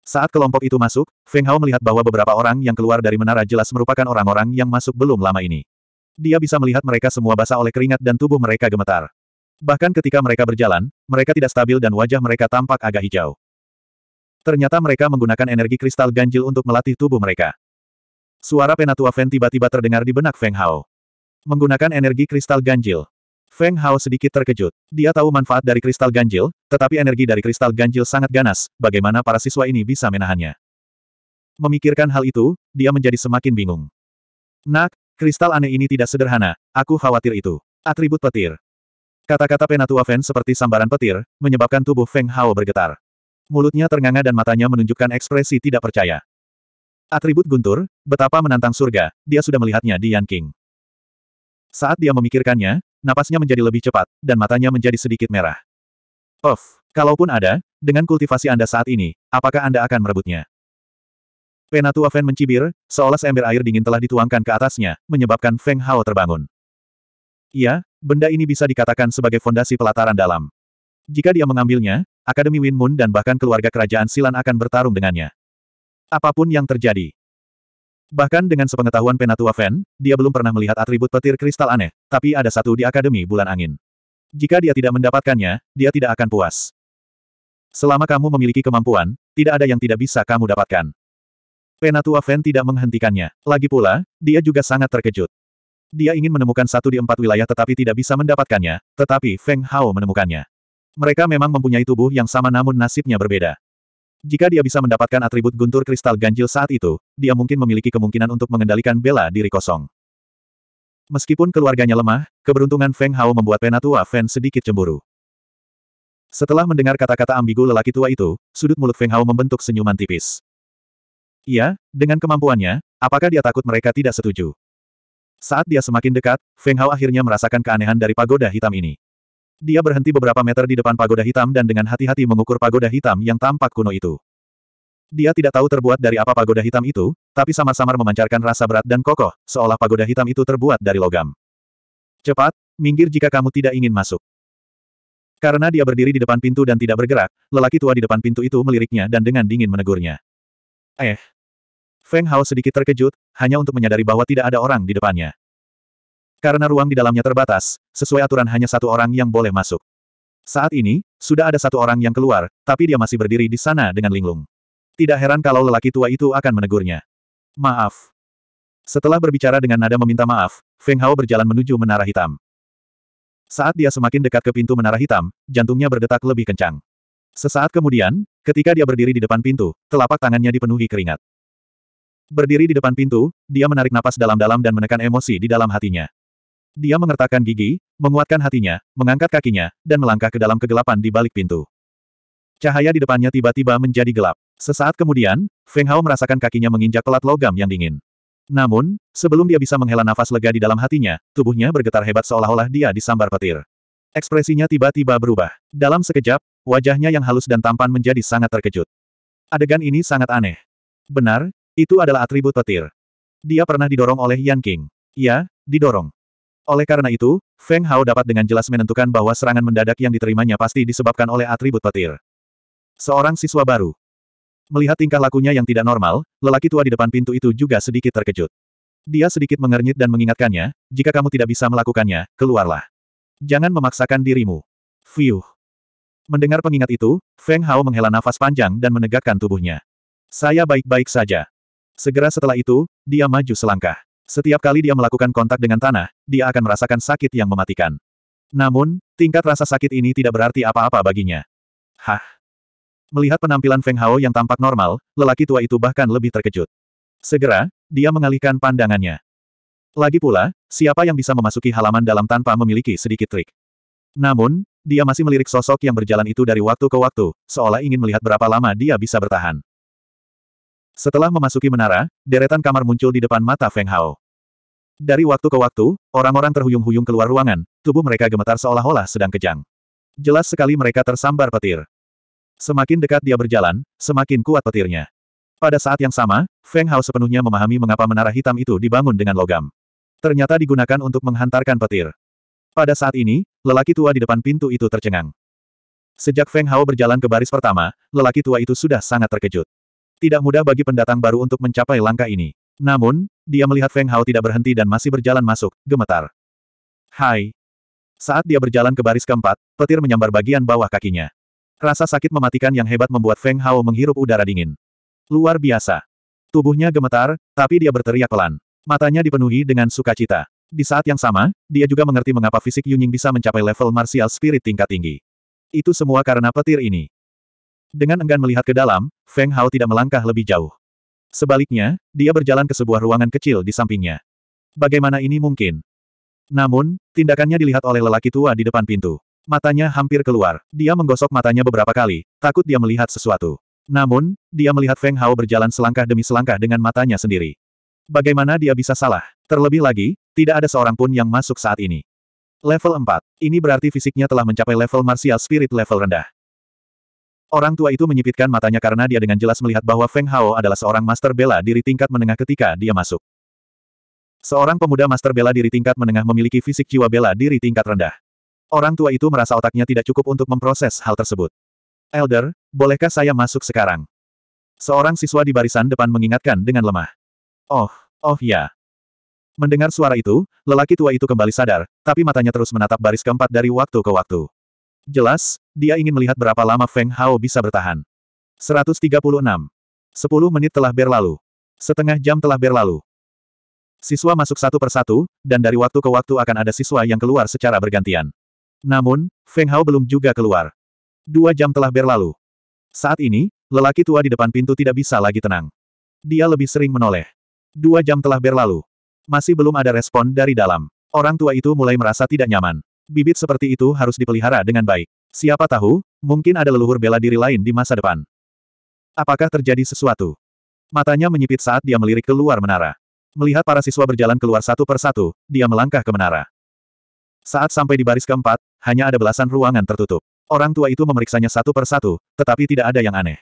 A: Saat kelompok itu masuk, Feng Hao melihat bahwa beberapa orang yang keluar dari menara jelas merupakan orang-orang yang masuk belum lama ini. Dia bisa melihat mereka semua basah oleh keringat dan tubuh mereka gemetar. Bahkan ketika mereka berjalan, mereka tidak stabil dan wajah mereka tampak agak hijau. Ternyata mereka menggunakan energi kristal ganjil untuk melatih tubuh mereka. Suara penatua Feng tiba-tiba terdengar di benak Feng Hao. Menggunakan energi kristal ganjil. Feng Hao sedikit terkejut. Dia tahu manfaat dari kristal ganjil, tetapi energi dari kristal ganjil sangat ganas, bagaimana para siswa ini bisa menahannya. Memikirkan hal itu, dia menjadi semakin bingung. Nak, kristal aneh ini tidak sederhana, aku khawatir itu. Atribut petir. Kata-kata Penatua Feng seperti sambaran petir, menyebabkan tubuh Feng Hao bergetar. Mulutnya ternganga dan matanya menunjukkan ekspresi tidak percaya. Atribut guntur, betapa menantang surga, dia sudah melihatnya di Yan King. Saat dia memikirkannya, napasnya menjadi lebih cepat, dan matanya menjadi sedikit merah. Of, kalaupun ada, dengan kultivasi Anda saat ini, apakah Anda akan merebutnya? Penatua Feng mencibir, seolah seember air dingin telah dituangkan ke atasnya, menyebabkan Feng Hao terbangun. Iya, benda ini bisa dikatakan sebagai fondasi pelataran dalam. Jika dia mengambilnya, Akademi Win Moon dan bahkan keluarga kerajaan Silan akan bertarung dengannya. Apapun yang terjadi, Bahkan dengan sepengetahuan Penatua Fan, dia belum pernah melihat atribut petir kristal aneh, tapi ada satu di Akademi Bulan Angin. Jika dia tidak mendapatkannya, dia tidak akan puas. Selama kamu memiliki kemampuan, tidak ada yang tidak bisa kamu dapatkan. Penatua Fan tidak menghentikannya. Lagi pula, dia juga sangat terkejut. Dia ingin menemukan satu di empat wilayah tetapi tidak bisa mendapatkannya, tetapi Feng Hao menemukannya. Mereka memang mempunyai tubuh yang sama namun nasibnya berbeda. Jika dia bisa mendapatkan atribut guntur kristal ganjil saat itu, dia mungkin memiliki kemungkinan untuk mengendalikan bela diri kosong. Meskipun keluarganya lemah, keberuntungan Feng Hao membuat penatua Fen sedikit cemburu. Setelah mendengar kata-kata ambigu lelaki tua itu, sudut mulut Feng Hao membentuk senyuman tipis. Iya, dengan kemampuannya, apakah dia takut mereka tidak setuju? Saat dia semakin dekat, Feng Hao akhirnya merasakan keanehan dari pagoda hitam ini. Dia berhenti beberapa meter di depan pagoda hitam dan dengan hati-hati mengukur pagoda hitam yang tampak kuno itu. Dia tidak tahu terbuat dari apa pagoda hitam itu, tapi samar-samar memancarkan rasa berat dan kokoh, seolah pagoda hitam itu terbuat dari logam. Cepat, minggir jika kamu tidak ingin masuk. Karena dia berdiri di depan pintu dan tidak bergerak, lelaki tua di depan pintu itu meliriknya dan dengan dingin menegurnya. Eh. Feng Hao sedikit terkejut, hanya untuk menyadari bahwa tidak ada orang di depannya. Karena ruang di dalamnya terbatas, sesuai aturan hanya satu orang yang boleh masuk. Saat ini, sudah ada satu orang yang keluar, tapi dia masih berdiri di sana dengan linglung. Tidak heran kalau lelaki tua itu akan menegurnya. Maaf. Setelah berbicara dengan nada meminta maaf, Feng Hao berjalan menuju menara hitam. Saat dia semakin dekat ke pintu menara hitam, jantungnya berdetak lebih kencang. Sesaat kemudian, ketika dia berdiri di depan pintu, telapak tangannya dipenuhi keringat. Berdiri di depan pintu, dia menarik napas dalam-dalam dan menekan emosi di dalam hatinya. Dia mengertakkan gigi, menguatkan hatinya, mengangkat kakinya, dan melangkah ke dalam kegelapan di balik pintu. Cahaya di depannya tiba-tiba menjadi gelap. Sesaat kemudian, Feng Hao merasakan kakinya menginjak pelat logam yang dingin. Namun, sebelum dia bisa menghela nafas lega di dalam hatinya, tubuhnya bergetar hebat seolah-olah dia disambar petir. Ekspresinya tiba-tiba berubah. Dalam sekejap, wajahnya yang halus dan tampan menjadi sangat terkejut. Adegan ini sangat aneh. Benar, itu adalah atribut petir. Dia pernah didorong oleh Yan King. Ya, didorong. Oleh karena itu, Feng Hao dapat dengan jelas menentukan bahwa serangan mendadak yang diterimanya pasti disebabkan oleh atribut petir. Seorang siswa baru. Melihat tingkah lakunya yang tidak normal, lelaki tua di depan pintu itu juga sedikit terkejut. Dia sedikit mengernyit dan mengingatkannya, jika kamu tidak bisa melakukannya, keluarlah. Jangan memaksakan dirimu. Fiuh. Mendengar pengingat itu, Feng Hao menghela nafas panjang dan menegakkan tubuhnya. Saya baik-baik saja. Segera setelah itu, dia maju selangkah. Setiap kali dia melakukan kontak dengan tanah, dia akan merasakan sakit yang mematikan. Namun, tingkat rasa sakit ini tidak berarti apa-apa baginya. Hah? Melihat penampilan Feng Hao yang tampak normal, lelaki tua itu bahkan lebih terkejut. Segera, dia mengalihkan pandangannya. Lagi pula, siapa yang bisa memasuki halaman dalam tanpa memiliki sedikit trik? Namun, dia masih melirik sosok yang berjalan itu dari waktu ke waktu, seolah ingin melihat berapa lama dia bisa bertahan. Setelah memasuki menara, deretan kamar muncul di depan mata Feng Hao. Dari waktu ke waktu, orang-orang terhuyung-huyung keluar ruangan, tubuh mereka gemetar seolah-olah sedang kejang. Jelas sekali mereka tersambar petir. Semakin dekat dia berjalan, semakin kuat petirnya. Pada saat yang sama, Feng Hao sepenuhnya memahami mengapa menara hitam itu dibangun dengan logam. Ternyata digunakan untuk menghantarkan petir. Pada saat ini, lelaki tua di depan pintu itu tercengang. Sejak Feng Hao berjalan ke baris pertama, lelaki tua itu sudah sangat terkejut. Tidak mudah bagi pendatang baru untuk mencapai langkah ini. Namun, dia melihat Feng Hao tidak berhenti dan masih berjalan masuk, gemetar. Hai. Saat dia berjalan ke baris keempat, petir menyambar bagian bawah kakinya. Rasa sakit mematikan yang hebat membuat Feng Hao menghirup udara dingin. Luar biasa. Tubuhnya gemetar, tapi dia berteriak pelan. Matanya dipenuhi dengan sukacita. Di saat yang sama, dia juga mengerti mengapa fisik Yunying bisa mencapai level martial spirit tingkat tinggi. Itu semua karena petir ini. Dengan enggan melihat ke dalam, Feng Hao tidak melangkah lebih jauh. Sebaliknya, dia berjalan ke sebuah ruangan kecil di sampingnya. Bagaimana ini mungkin? Namun, tindakannya dilihat oleh lelaki tua di depan pintu. Matanya hampir keluar. Dia menggosok matanya beberapa kali, takut dia melihat sesuatu. Namun, dia melihat Feng Hao berjalan selangkah demi selangkah dengan matanya sendiri. Bagaimana dia bisa salah? Terlebih lagi, tidak ada seorang pun yang masuk saat ini. Level 4. Ini berarti fisiknya telah mencapai level martial spirit level rendah. Orang tua itu menyipitkan matanya karena dia dengan jelas melihat bahwa Feng Hao adalah seorang master bela diri tingkat menengah ketika dia masuk. Seorang pemuda master bela diri tingkat menengah memiliki fisik jiwa bela diri tingkat rendah. Orang tua itu merasa otaknya tidak cukup untuk memproses hal tersebut. Elder, bolehkah saya masuk sekarang? Seorang siswa di barisan depan mengingatkan dengan lemah. Oh, oh ya. Mendengar suara itu, lelaki tua itu kembali sadar, tapi matanya terus menatap baris keempat dari waktu ke waktu. Jelas, dia ingin melihat berapa lama Feng Hao bisa bertahan. 136. 10 menit telah berlalu. Setengah jam telah berlalu. Siswa masuk satu persatu, dan dari waktu ke waktu akan ada siswa yang keluar secara bergantian. Namun, Feng Hao belum juga keluar. Dua jam telah berlalu. Saat ini, lelaki tua di depan pintu tidak bisa lagi tenang. Dia lebih sering menoleh. Dua jam telah berlalu. Masih belum ada respon dari dalam. Orang tua itu mulai merasa tidak nyaman. Bibit seperti itu harus dipelihara dengan baik. Siapa tahu, mungkin ada leluhur bela diri lain di masa depan. Apakah terjadi sesuatu? Matanya menyipit saat dia melirik keluar menara. Melihat para siswa berjalan keluar satu persatu, dia melangkah ke menara. Saat sampai di baris keempat, hanya ada belasan ruangan tertutup. Orang tua itu memeriksanya satu persatu, tetapi tidak ada yang aneh.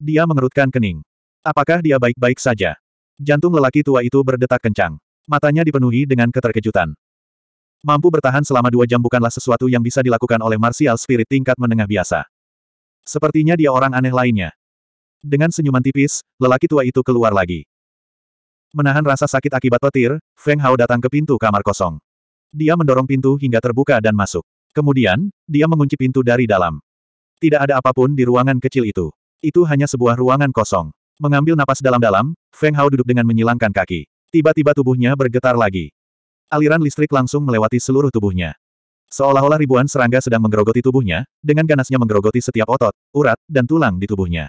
A: Dia mengerutkan kening. Apakah dia baik-baik saja? Jantung lelaki tua itu berdetak kencang. Matanya dipenuhi dengan keterkejutan. Mampu bertahan selama dua jam bukanlah sesuatu yang bisa dilakukan oleh martial spirit tingkat menengah biasa. Sepertinya dia orang aneh lainnya. Dengan senyuman tipis, lelaki tua itu keluar lagi. Menahan rasa sakit akibat petir, Feng Hao datang ke pintu kamar kosong. Dia mendorong pintu hingga terbuka dan masuk. Kemudian, dia mengunci pintu dari dalam. Tidak ada apapun di ruangan kecil itu. Itu hanya sebuah ruangan kosong. Mengambil napas dalam-dalam, Feng Hao duduk dengan menyilangkan kaki. Tiba-tiba tubuhnya bergetar lagi. Aliran listrik langsung melewati seluruh tubuhnya. Seolah-olah ribuan serangga sedang menggerogoti tubuhnya, dengan ganasnya menggerogoti setiap otot, urat, dan tulang di tubuhnya.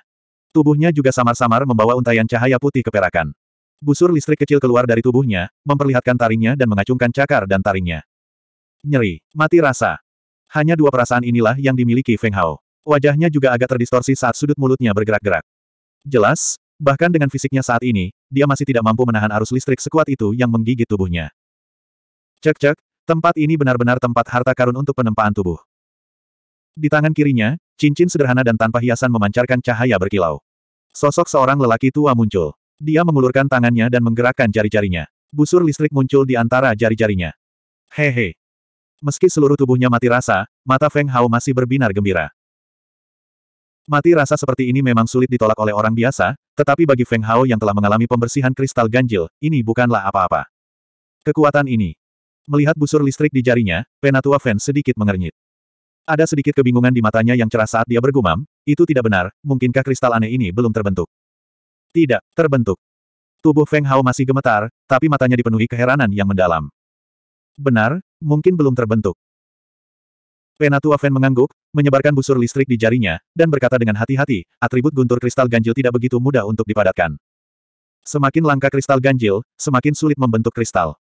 A: Tubuhnya juga samar-samar membawa untaian cahaya putih keperakan. Busur listrik kecil keluar dari tubuhnya, memperlihatkan taringnya dan mengacungkan cakar dan taringnya. Nyeri, mati rasa. Hanya dua perasaan inilah yang dimiliki Feng Hao. Wajahnya juga agak terdistorsi saat sudut mulutnya bergerak-gerak. Jelas, bahkan dengan fisiknya saat ini, dia masih tidak mampu menahan arus listrik sekuat itu yang menggigit tubuhnya. Cek-cek, tempat ini benar-benar tempat harta karun untuk penempaan tubuh. Di tangan kirinya, cincin sederhana dan tanpa hiasan memancarkan cahaya berkilau. Sosok seorang lelaki tua muncul. Dia mengulurkan tangannya dan menggerakkan jari-jarinya. Busur listrik muncul di antara jari-jarinya. Hehe. Meski seluruh tubuhnya mati rasa, mata Feng Hao masih berbinar gembira. Mati rasa seperti ini memang sulit ditolak oleh orang biasa, tetapi bagi Feng Hao yang telah mengalami pembersihan kristal ganjil, ini bukanlah apa-apa. Kekuatan ini, Melihat busur listrik di jarinya, Penatua Feng sedikit mengernyit. Ada sedikit kebingungan di matanya yang cerah saat dia bergumam, itu tidak benar, mungkinkah kristal aneh ini belum terbentuk? Tidak, terbentuk. Tubuh Feng Hao masih gemetar, tapi matanya dipenuhi keheranan yang mendalam. Benar, mungkin belum terbentuk. Penatua Feng mengangguk, menyebarkan busur listrik di jarinya, dan berkata dengan hati-hati, atribut guntur kristal ganjil tidak begitu mudah untuk dipadatkan. Semakin langka kristal ganjil, semakin sulit membentuk kristal.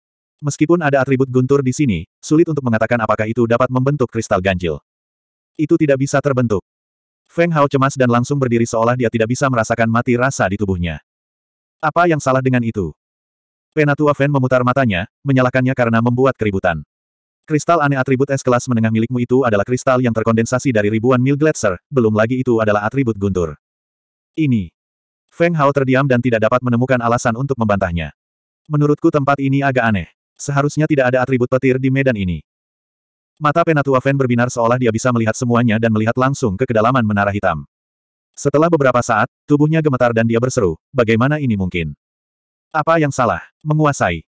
A: Meskipun ada atribut guntur di sini, sulit untuk mengatakan apakah itu dapat membentuk kristal ganjil. Itu tidak bisa terbentuk. Feng Hao cemas dan langsung berdiri seolah dia tidak bisa merasakan mati rasa di tubuhnya. Apa yang salah dengan itu? Penatua Feng memutar matanya, menyalakannya karena membuat keributan. Kristal aneh atribut es kelas menengah milikmu itu adalah kristal yang terkondensasi dari ribuan mil gletser, belum lagi itu adalah atribut guntur. Ini. Feng Hao terdiam dan tidak dapat menemukan alasan untuk membantahnya. Menurutku tempat ini agak aneh. Seharusnya tidak ada atribut petir di medan ini. Mata Penatua Fen berbinar seolah dia bisa melihat semuanya dan melihat langsung ke kedalaman menara hitam. Setelah beberapa saat, tubuhnya gemetar dan dia berseru, bagaimana ini mungkin? Apa yang salah? Menguasai.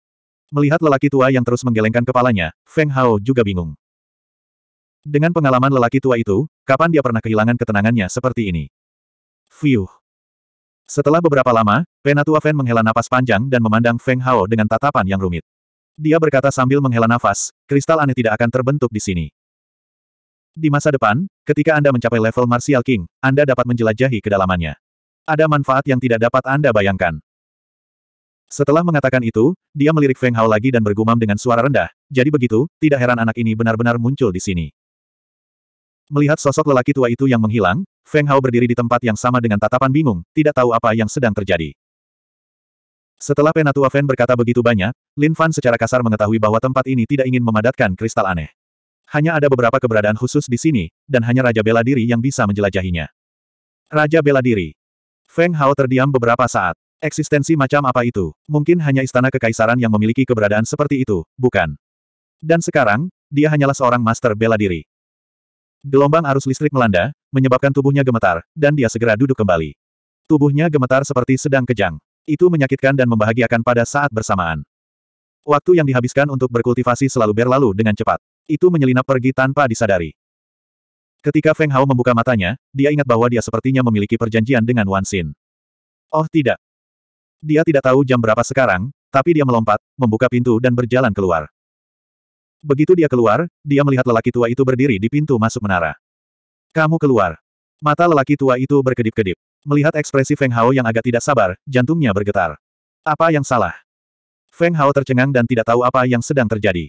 A: Melihat lelaki tua yang terus menggelengkan kepalanya, Feng Hao juga bingung. Dengan pengalaman lelaki tua itu, kapan dia pernah kehilangan ketenangannya seperti ini? Fiuh. Setelah beberapa lama, Penatua Fen menghela napas panjang dan memandang Feng Hao dengan tatapan yang rumit. Dia berkata sambil menghela nafas, kristal aneh tidak akan terbentuk di sini. Di masa depan, ketika Anda mencapai level Martial King, Anda dapat menjelajahi kedalamannya. Ada manfaat yang tidak dapat Anda bayangkan. Setelah mengatakan itu, dia melirik Feng Hao lagi dan bergumam dengan suara rendah, jadi begitu, tidak heran anak ini benar-benar muncul di sini. Melihat sosok lelaki tua itu yang menghilang, Feng Hao berdiri di tempat yang sama dengan tatapan bingung, tidak tahu apa yang sedang terjadi. Setelah Penatua Fan berkata begitu banyak, Lin Fan secara kasar mengetahui bahwa tempat ini tidak ingin memadatkan kristal aneh. Hanya ada beberapa keberadaan khusus di sini, dan hanya Raja Bela Diri yang bisa menjelajahinya. Raja Bela Diri. Feng Hao terdiam beberapa saat. Eksistensi macam apa itu? Mungkin hanya istana kekaisaran yang memiliki keberadaan seperti itu, bukan? Dan sekarang, dia hanyalah seorang master bela diri. Gelombang arus listrik melanda, menyebabkan tubuhnya gemetar, dan dia segera duduk kembali. Tubuhnya gemetar seperti sedang kejang. Itu menyakitkan dan membahagiakan pada saat bersamaan. Waktu yang dihabiskan untuk berkultivasi selalu berlalu dengan cepat. Itu menyelinap pergi tanpa disadari. Ketika Feng Hao membuka matanya, dia ingat bahwa dia sepertinya memiliki perjanjian dengan Wan Xin. Oh tidak. Dia tidak tahu jam berapa sekarang, tapi dia melompat, membuka pintu dan berjalan keluar. Begitu dia keluar, dia melihat lelaki tua itu berdiri di pintu masuk menara. Kamu keluar. Mata lelaki tua itu berkedip-kedip. Melihat ekspresi Feng Hao yang agak tidak sabar, jantungnya bergetar. Apa yang salah? Feng Hao tercengang dan tidak tahu apa yang sedang terjadi.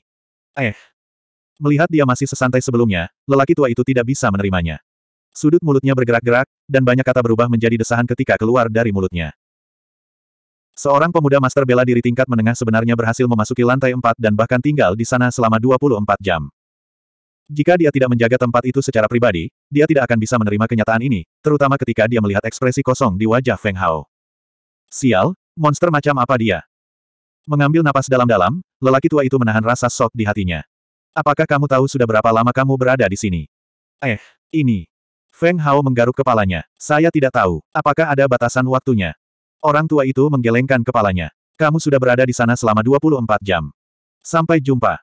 A: Eh. Melihat dia masih sesantai sebelumnya, lelaki tua itu tidak bisa menerimanya. Sudut mulutnya bergerak-gerak, dan banyak kata berubah menjadi desahan ketika keluar dari mulutnya. Seorang pemuda master bela diri tingkat menengah sebenarnya berhasil memasuki lantai empat dan bahkan tinggal di sana selama 24 jam. Jika dia tidak menjaga tempat itu secara pribadi, dia tidak akan bisa menerima kenyataan ini, terutama ketika dia melihat ekspresi kosong di wajah Feng Hao. Sial, monster macam apa dia? Mengambil napas dalam-dalam, lelaki tua itu menahan rasa sok di hatinya. Apakah kamu tahu sudah berapa lama kamu berada di sini? Eh, ini. Feng Hao menggaruk kepalanya. Saya tidak tahu, apakah ada batasan waktunya? Orang tua itu menggelengkan kepalanya. Kamu sudah berada di sana selama 24 jam. Sampai jumpa.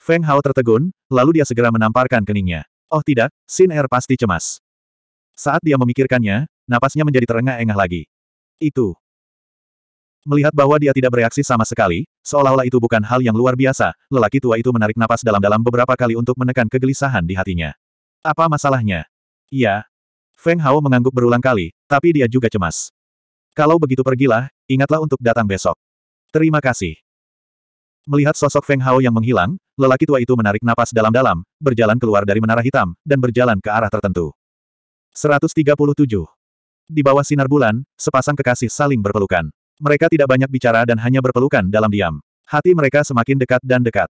A: Feng Hao tertegun, lalu dia segera menamparkan keningnya. Oh tidak, Sin Er pasti cemas. Saat dia memikirkannya, napasnya menjadi terengah-engah lagi. Itu. Melihat bahwa dia tidak bereaksi sama sekali, seolah-olah itu bukan hal yang luar biasa, lelaki tua itu menarik napas dalam-dalam beberapa kali untuk menekan kegelisahan di hatinya. Apa masalahnya? Iya. Feng Hao mengangguk berulang kali, tapi dia juga cemas. Kalau begitu pergilah, ingatlah untuk datang besok. Terima kasih. Melihat sosok Feng Hao yang menghilang, lelaki tua itu menarik napas dalam-dalam, berjalan keluar dari menara hitam, dan berjalan ke arah tertentu. 137. Di bawah sinar bulan, sepasang kekasih saling berpelukan. Mereka tidak banyak bicara dan hanya berpelukan dalam diam. Hati mereka semakin dekat dan dekat.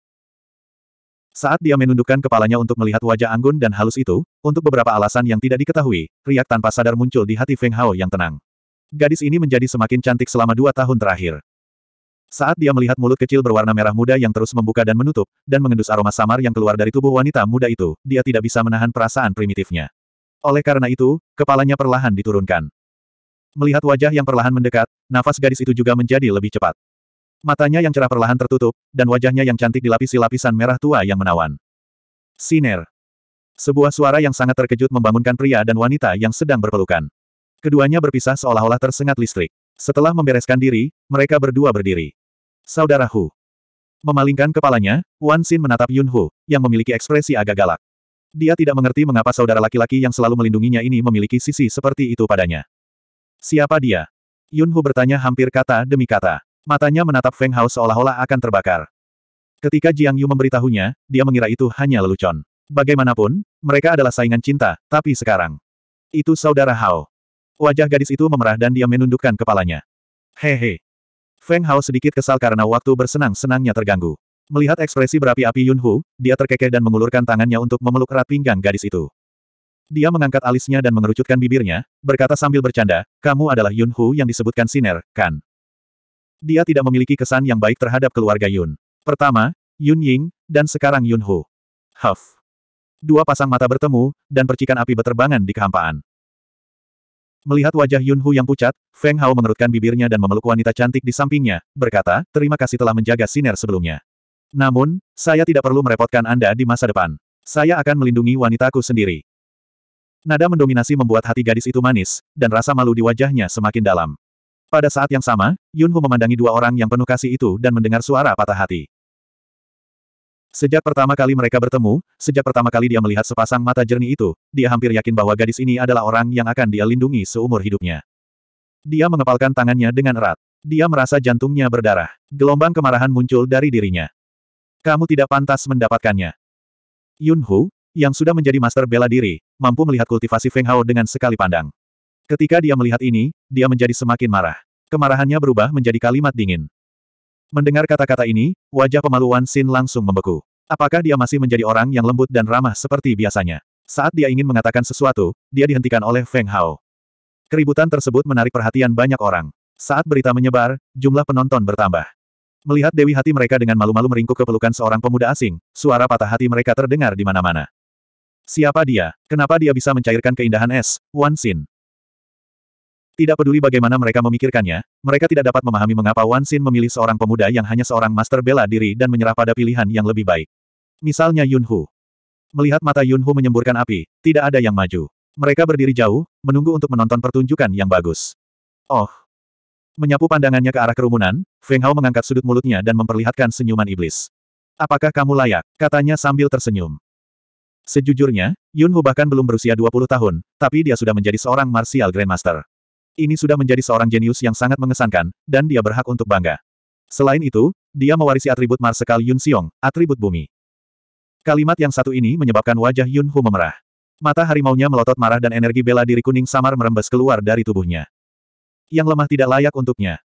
A: Saat dia menundukkan kepalanya untuk melihat wajah anggun dan halus itu, untuk beberapa alasan yang tidak diketahui, riak tanpa sadar muncul di hati Feng Hao yang tenang. Gadis ini menjadi semakin cantik selama dua tahun terakhir. Saat dia melihat mulut kecil berwarna merah muda yang terus membuka dan menutup, dan mengendus aroma samar yang keluar dari tubuh wanita muda itu, dia tidak bisa menahan perasaan primitifnya. Oleh karena itu, kepalanya perlahan diturunkan. Melihat wajah yang perlahan mendekat, nafas gadis itu juga menjadi lebih cepat. Matanya yang cerah perlahan tertutup, dan wajahnya yang cantik dilapisi lapisan merah tua yang menawan. Siner. Sebuah suara yang sangat terkejut membangunkan pria dan wanita yang sedang berpelukan. Keduanya berpisah seolah-olah tersengat listrik. Setelah membereskan diri, mereka berdua berdiri. Saudara Hu. Memalingkan kepalanya, Wan Xin menatap Yun Hu, yang memiliki ekspresi agak galak. Dia tidak mengerti mengapa saudara laki-laki yang selalu melindunginya ini memiliki sisi seperti itu padanya. Siapa dia? Yun Hu bertanya hampir kata demi kata. Matanya menatap Feng Hao seolah-olah akan terbakar. Ketika Jiang Yu memberitahunya, dia mengira itu hanya lelucon. Bagaimanapun, mereka adalah saingan cinta, tapi sekarang. Itu saudara Hao. Wajah gadis itu memerah dan dia menundukkan kepalanya. Hehe. Feng Hao sedikit kesal karena waktu bersenang-senangnya terganggu. Melihat ekspresi berapi-api Yun Hu, dia terkekeh dan mengulurkan tangannya untuk memeluk erat pinggang gadis itu. Dia mengangkat alisnya dan mengerucutkan bibirnya, berkata sambil bercanda, kamu adalah Yun Hu yang disebutkan Siner, kan? Dia tidak memiliki kesan yang baik terhadap keluarga Yun. Pertama, Yun Ying, dan sekarang Yun Hu. Huff. Dua pasang mata bertemu, dan percikan api beterbangan di kehampaan. Melihat wajah Yun Hu yang pucat, Feng Hao mengerutkan bibirnya dan memeluk wanita cantik di sampingnya, berkata, terima kasih telah menjaga siner sebelumnya. Namun, saya tidak perlu merepotkan Anda di masa depan. Saya akan melindungi wanitaku sendiri. Nada mendominasi membuat hati gadis itu manis, dan rasa malu di wajahnya semakin dalam. Pada saat yang sama, Yun Hu memandangi dua orang yang penuh kasih itu dan mendengar suara patah hati. Sejak pertama kali mereka bertemu, sejak pertama kali dia melihat sepasang mata jernih itu, dia hampir yakin bahwa gadis ini adalah orang yang akan dia lindungi seumur hidupnya. Dia mengepalkan tangannya dengan erat. Dia merasa jantungnya berdarah. Gelombang kemarahan muncul dari dirinya. Kamu tidak pantas mendapatkannya. Yun Hu, yang sudah menjadi master bela diri, mampu melihat kultivasi Feng Hao dengan sekali pandang. Ketika dia melihat ini, dia menjadi semakin marah. Kemarahannya berubah menjadi kalimat dingin. Mendengar kata-kata ini, wajah pemalu Wan Xin langsung membeku. Apakah dia masih menjadi orang yang lembut dan ramah seperti biasanya? Saat dia ingin mengatakan sesuatu, dia dihentikan oleh Feng Hao. Keributan tersebut menarik perhatian banyak orang. Saat berita menyebar, jumlah penonton bertambah. Melihat Dewi hati mereka dengan malu-malu meringkuk ke pelukan seorang pemuda asing, suara patah hati mereka terdengar di mana-mana. Siapa dia? Kenapa dia bisa mencairkan keindahan es, Wan Xin? Tidak peduli bagaimana mereka memikirkannya, mereka tidak dapat memahami mengapa Wan Xin memilih seorang pemuda yang hanya seorang master bela diri dan menyerah pada pilihan yang lebih baik. Misalnya Yun Hu. Melihat mata Yun Hu menyemburkan api, tidak ada yang maju. Mereka berdiri jauh, menunggu untuk menonton pertunjukan yang bagus. Oh! Menyapu pandangannya ke arah kerumunan, Feng Hao mengangkat sudut mulutnya dan memperlihatkan senyuman iblis. Apakah kamu layak? Katanya sambil tersenyum. Sejujurnya, Yun Hu bahkan belum berusia 20 tahun, tapi dia sudah menjadi seorang martial grandmaster. Ini sudah menjadi seorang jenius yang sangat mengesankan, dan dia berhak untuk bangga. Selain itu, dia mewarisi atribut Marsekal Yun Xiong, atribut bumi. Kalimat yang satu ini menyebabkan wajah Yun Hu memerah. Mata harimaunya melotot marah dan energi bela diri kuning samar merembes keluar dari tubuhnya. Yang lemah tidak layak untuknya.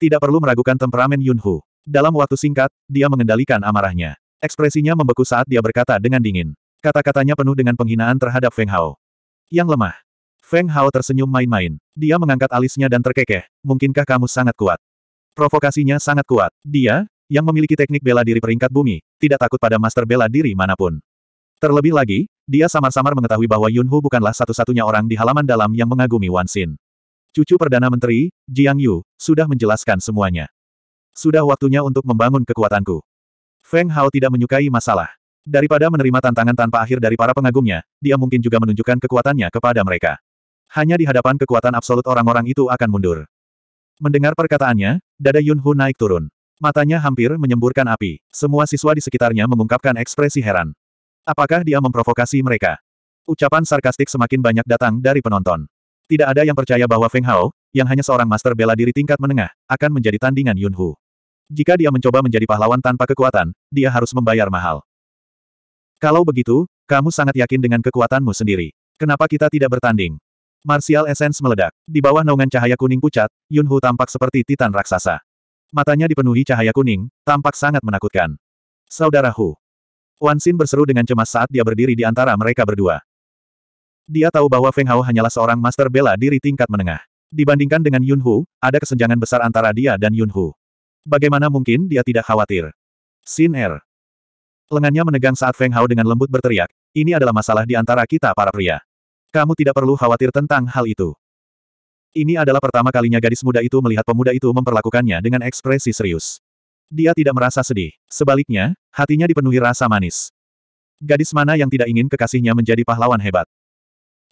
A: Tidak perlu meragukan temperamen Yun Hu. Dalam waktu singkat, dia mengendalikan amarahnya. Ekspresinya membeku saat dia berkata dengan dingin. Kata-katanya penuh dengan penghinaan terhadap Feng Hao. Yang lemah. Feng Hao tersenyum main-main. Dia mengangkat alisnya dan terkekeh. Mungkinkah kamu sangat kuat? Provokasinya sangat kuat. Dia, yang memiliki teknik bela diri peringkat bumi, tidak takut pada master bela diri manapun. Terlebih lagi, dia samar-samar mengetahui bahwa Yun Hu bukanlah satu-satunya orang di halaman dalam yang mengagumi Wan Xin. Cucu Perdana Menteri, Jiang Yu, sudah menjelaskan semuanya. Sudah waktunya untuk membangun kekuatanku. Feng Hao tidak menyukai masalah. Daripada menerima tantangan tanpa akhir dari para pengagumnya, dia mungkin juga menunjukkan kekuatannya kepada mereka. Hanya di hadapan kekuatan absolut orang-orang itu akan mundur. Mendengar perkataannya, dada Yun Hu naik turun. Matanya hampir menyemburkan api. Semua siswa di sekitarnya mengungkapkan ekspresi heran. Apakah dia memprovokasi mereka? Ucapan sarkastik semakin banyak datang dari penonton. Tidak ada yang percaya bahwa Feng Hao, yang hanya seorang master bela diri tingkat menengah, akan menjadi tandingan Yun Hu. Jika dia mencoba menjadi pahlawan tanpa kekuatan, dia harus membayar mahal. Kalau begitu, kamu sangat yakin dengan kekuatanmu sendiri. Kenapa kita tidak bertanding? Martial Essence meledak. Di bawah naungan cahaya kuning pucat, Yunhu tampak seperti titan raksasa. Matanya dipenuhi cahaya kuning, tampak sangat menakutkan. Saudara Hu. Wan Xin berseru dengan cemas saat dia berdiri di antara mereka berdua. Dia tahu bahwa Feng Hao hanyalah seorang master bela diri tingkat menengah. Dibandingkan dengan Yunhu, ada kesenjangan besar antara dia dan Yunhu. Bagaimana mungkin dia tidak khawatir? Xin Er. Lengannya menegang saat Feng Hao dengan lembut berteriak, ini adalah masalah di antara kita para pria. Kamu tidak perlu khawatir tentang hal itu. Ini adalah pertama kalinya gadis muda itu melihat pemuda itu memperlakukannya dengan ekspresi serius. Dia tidak merasa sedih. Sebaliknya, hatinya dipenuhi rasa manis. Gadis mana yang tidak ingin kekasihnya menjadi pahlawan hebat?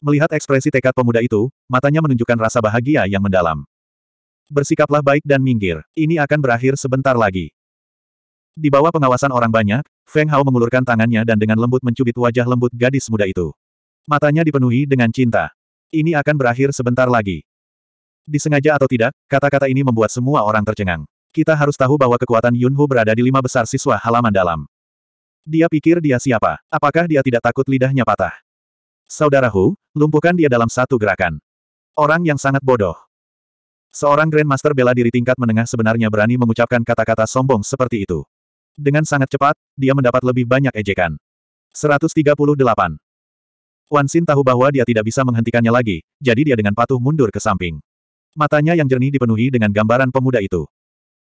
A: Melihat ekspresi tekad pemuda itu, matanya menunjukkan rasa bahagia yang mendalam. Bersikaplah baik dan minggir, ini akan berakhir sebentar lagi. Di bawah pengawasan orang banyak, Feng Hao mengulurkan tangannya dan dengan lembut mencubit wajah lembut gadis muda itu. Matanya dipenuhi dengan cinta. Ini akan berakhir sebentar lagi. Disengaja atau tidak, kata-kata ini membuat semua orang tercengang. Kita harus tahu bahwa kekuatan Yunhu berada di lima besar siswa halaman dalam. Dia pikir dia siapa? Apakah dia tidak takut lidahnya patah? Saudara Hu, lumpuhkan dia dalam satu gerakan. Orang yang sangat bodoh. Seorang Grandmaster bela diri tingkat menengah sebenarnya berani mengucapkan kata-kata sombong seperti itu. Dengan sangat cepat, dia mendapat lebih banyak ejekan. 138. Wan Xin tahu bahwa dia tidak bisa menghentikannya lagi, jadi dia dengan patuh mundur ke samping. Matanya yang jernih dipenuhi dengan gambaran pemuda itu.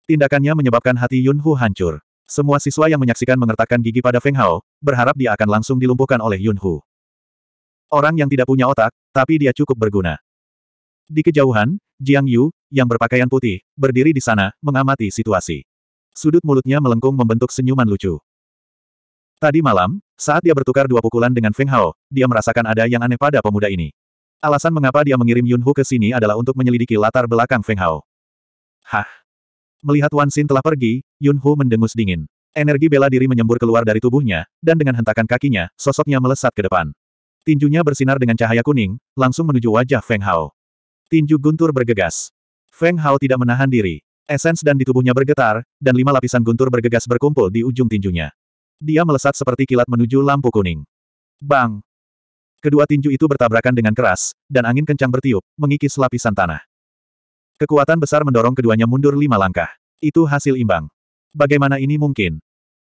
A: Tindakannya menyebabkan hati Yun Hu hancur. Semua siswa yang menyaksikan mengertakkan gigi pada Feng Hao, berharap dia akan langsung dilumpuhkan oleh Yun Hu. Orang yang tidak punya otak, tapi dia cukup berguna. Di kejauhan, Jiang Yu, yang berpakaian putih, berdiri di sana, mengamati situasi. Sudut mulutnya melengkung membentuk senyuman lucu. Tadi malam, saat dia bertukar dua pukulan dengan Feng Hao, dia merasakan ada yang aneh pada pemuda ini. Alasan mengapa dia mengirim Yun Hu ke sini adalah untuk menyelidiki latar belakang Feng Hao. Hah? Melihat Wan Xin telah pergi, Yun Hu mendengus dingin. Energi bela diri menyembur keluar dari tubuhnya, dan dengan hentakan kakinya, sosoknya melesat ke depan. Tinjunya bersinar dengan cahaya kuning, langsung menuju wajah Feng Hao. Tinju guntur bergegas. Feng Hao tidak menahan diri. Esens dan di tubuhnya bergetar, dan lima lapisan guntur bergegas berkumpul di ujung tinjunya. Dia melesat seperti kilat menuju lampu kuning. Bang! Kedua tinju itu bertabrakan dengan keras, dan angin kencang bertiup, mengikis lapisan tanah. Kekuatan besar mendorong keduanya mundur lima langkah. Itu hasil imbang. Bagaimana ini mungkin?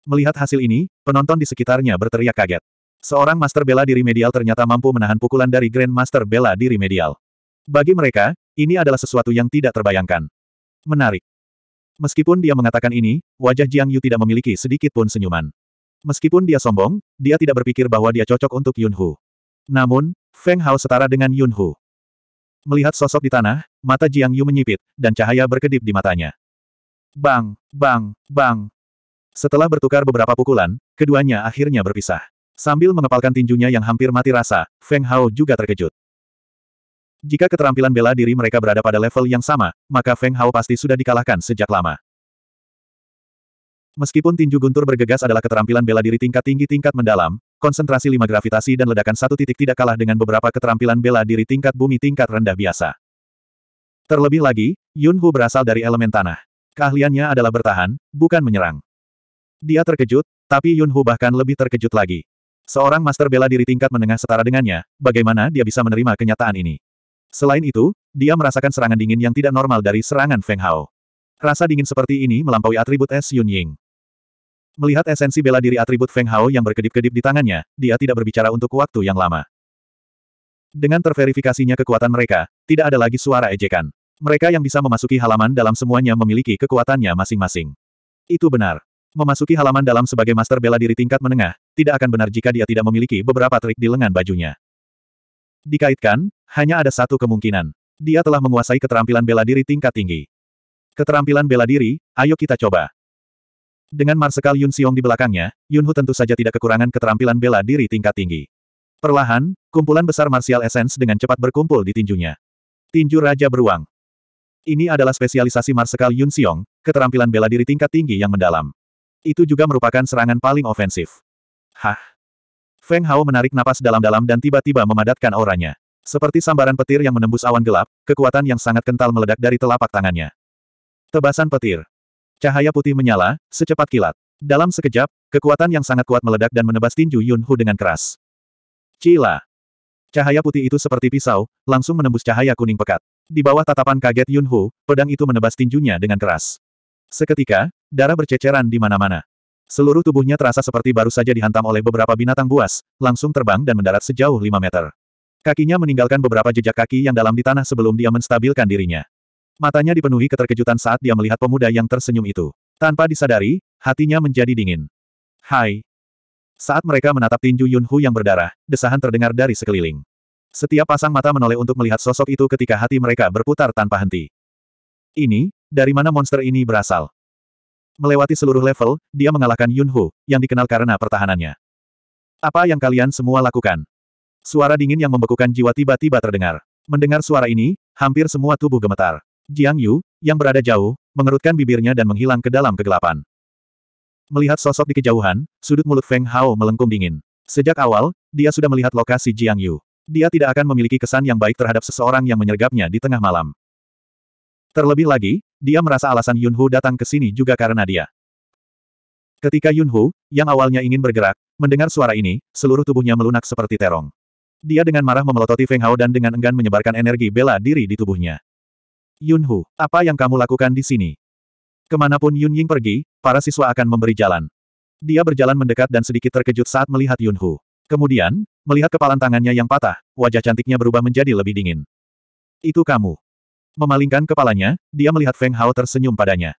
A: Melihat hasil ini, penonton di sekitarnya berteriak kaget. Seorang Master Bela Diri Medial ternyata mampu menahan pukulan dari Grand Master Bela Diri Medial. Bagi mereka, ini adalah sesuatu yang tidak terbayangkan. Menarik. Meskipun dia mengatakan ini, wajah Jiang Yu tidak memiliki sedikit pun senyuman. Meskipun dia sombong, dia tidak berpikir bahwa dia cocok untuk Yunhu. Namun, Feng Hao setara dengan Yunhu. Melihat sosok di tanah, mata Jiang Yu menyipit, dan cahaya berkedip di matanya. Bang, bang, bang. Setelah bertukar beberapa pukulan, keduanya akhirnya berpisah. Sambil mengepalkan tinjunya yang hampir mati rasa, Feng Hao juga terkejut. Jika keterampilan bela diri mereka berada pada level yang sama, maka Feng Hao pasti sudah dikalahkan sejak lama. Meskipun tinju guntur bergegas adalah keterampilan bela diri tingkat tinggi tingkat mendalam, konsentrasi lima gravitasi dan ledakan satu titik tidak kalah dengan beberapa keterampilan bela diri tingkat bumi tingkat rendah biasa. Terlebih lagi, Yun Hu berasal dari elemen tanah. Keahliannya adalah bertahan, bukan menyerang. Dia terkejut, tapi Yun Hu bahkan lebih terkejut lagi. Seorang master bela diri tingkat menengah setara dengannya, bagaimana dia bisa menerima kenyataan ini? Selain itu, dia merasakan serangan dingin yang tidak normal dari serangan Feng Hao. Rasa dingin seperti ini melampaui atribut es Yun Ying. Melihat esensi bela diri atribut Feng Hao yang berkedip-kedip di tangannya, dia tidak berbicara untuk waktu yang lama. Dengan terverifikasinya kekuatan mereka, tidak ada lagi suara ejekan. Mereka yang bisa memasuki halaman dalam semuanya memiliki kekuatannya masing-masing. Itu benar. Memasuki halaman dalam sebagai master bela diri tingkat menengah, tidak akan benar jika dia tidak memiliki beberapa trik di lengan bajunya. Dikaitkan, hanya ada satu kemungkinan. Dia telah menguasai keterampilan bela diri tingkat tinggi. Keterampilan bela diri, ayo kita coba. Dengan Marsekal Yun Xiong di belakangnya, Yun Hu tentu saja tidak kekurangan keterampilan bela diri tingkat tinggi. Perlahan, kumpulan besar martial essence dengan cepat berkumpul di tinjunya. Tinju Raja Beruang. Ini adalah spesialisasi Marsekal Yun Xiong, keterampilan bela diri tingkat tinggi yang mendalam. Itu juga merupakan serangan paling ofensif. Hah? Feng Hao menarik napas dalam-dalam dan tiba-tiba memadatkan auranya. Seperti sambaran petir yang menembus awan gelap, kekuatan yang sangat kental meledak dari telapak tangannya. Tebasan petir. Cahaya putih menyala, secepat kilat. Dalam sekejap, kekuatan yang sangat kuat meledak dan menebas tinju Yun Hu dengan keras. Cila! Cahaya putih itu seperti pisau, langsung menembus cahaya kuning pekat. Di bawah tatapan kaget Yun Hu, pedang itu menebas tinjunya dengan keras. Seketika, darah berceceran di mana-mana. Seluruh tubuhnya terasa seperti baru saja dihantam oleh beberapa binatang buas, langsung terbang dan mendarat sejauh 5 meter. Kakinya meninggalkan beberapa jejak kaki yang dalam di tanah sebelum dia menstabilkan dirinya. Matanya dipenuhi keterkejutan saat dia melihat pemuda yang tersenyum itu. Tanpa disadari, hatinya menjadi dingin. Hai. Saat mereka menatap tinju Yunhu yang berdarah, desahan terdengar dari sekeliling. Setiap pasang mata menoleh untuk melihat sosok itu ketika hati mereka berputar tanpa henti. Ini, dari mana monster ini berasal? Melewati seluruh level, dia mengalahkan Yunhu, yang dikenal karena pertahanannya. Apa yang kalian semua lakukan? Suara dingin yang membekukan jiwa tiba-tiba terdengar. Mendengar suara ini, hampir semua tubuh gemetar. Jiang Yu, yang berada jauh, mengerutkan bibirnya dan menghilang ke dalam kegelapan. Melihat sosok di kejauhan, sudut mulut Feng Hao melengkung dingin. Sejak awal, dia sudah melihat lokasi Jiang Yu. Dia tidak akan memiliki kesan yang baik terhadap seseorang yang menyergapnya di tengah malam. Terlebih lagi, dia merasa alasan Yun Hu datang ke sini juga karena dia. Ketika Yun Hu yang awalnya ingin bergerak, mendengar suara ini, seluruh tubuhnya melunak seperti terong. Dia dengan marah memelototi Feng Hao dan dengan enggan menyebarkan energi bela diri di tubuhnya. Yunhu, apa yang kamu lakukan di sini? Kemanapun Yun Ying pergi, para siswa akan memberi jalan. Dia berjalan mendekat dan sedikit terkejut saat melihat Yunhu. Kemudian, melihat kepalan tangannya yang patah, wajah cantiknya berubah menjadi lebih dingin. Itu kamu. Memalingkan kepalanya, dia melihat Feng Hao tersenyum padanya.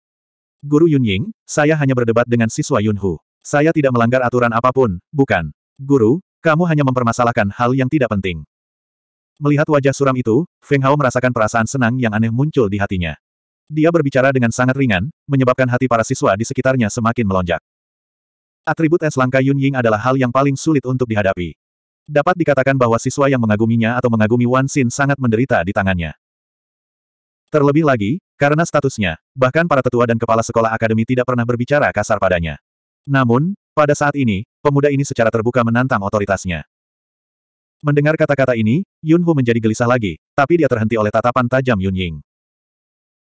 A: Guru Yun Ying, saya hanya berdebat dengan siswa Yunhu. Saya tidak melanggar aturan apapun, bukan? Guru, kamu hanya mempermasalahkan hal yang tidak penting. Melihat wajah suram itu, Feng Hao merasakan perasaan senang yang aneh muncul di hatinya. Dia berbicara dengan sangat ringan, menyebabkan hati para siswa di sekitarnya semakin melonjak. Atribut es langka Yun Ying adalah hal yang paling sulit untuk dihadapi. Dapat dikatakan bahwa siswa yang mengaguminya atau mengagumi Wan Xin sangat menderita di tangannya. Terlebih lagi, karena statusnya, bahkan para tetua dan kepala sekolah akademi tidak pernah berbicara kasar padanya. Namun, pada saat ini, pemuda ini secara terbuka menantang otoritasnya. Mendengar kata-kata ini, Yun Hu menjadi gelisah lagi, tapi dia terhenti oleh tatapan tajam Yun Ying.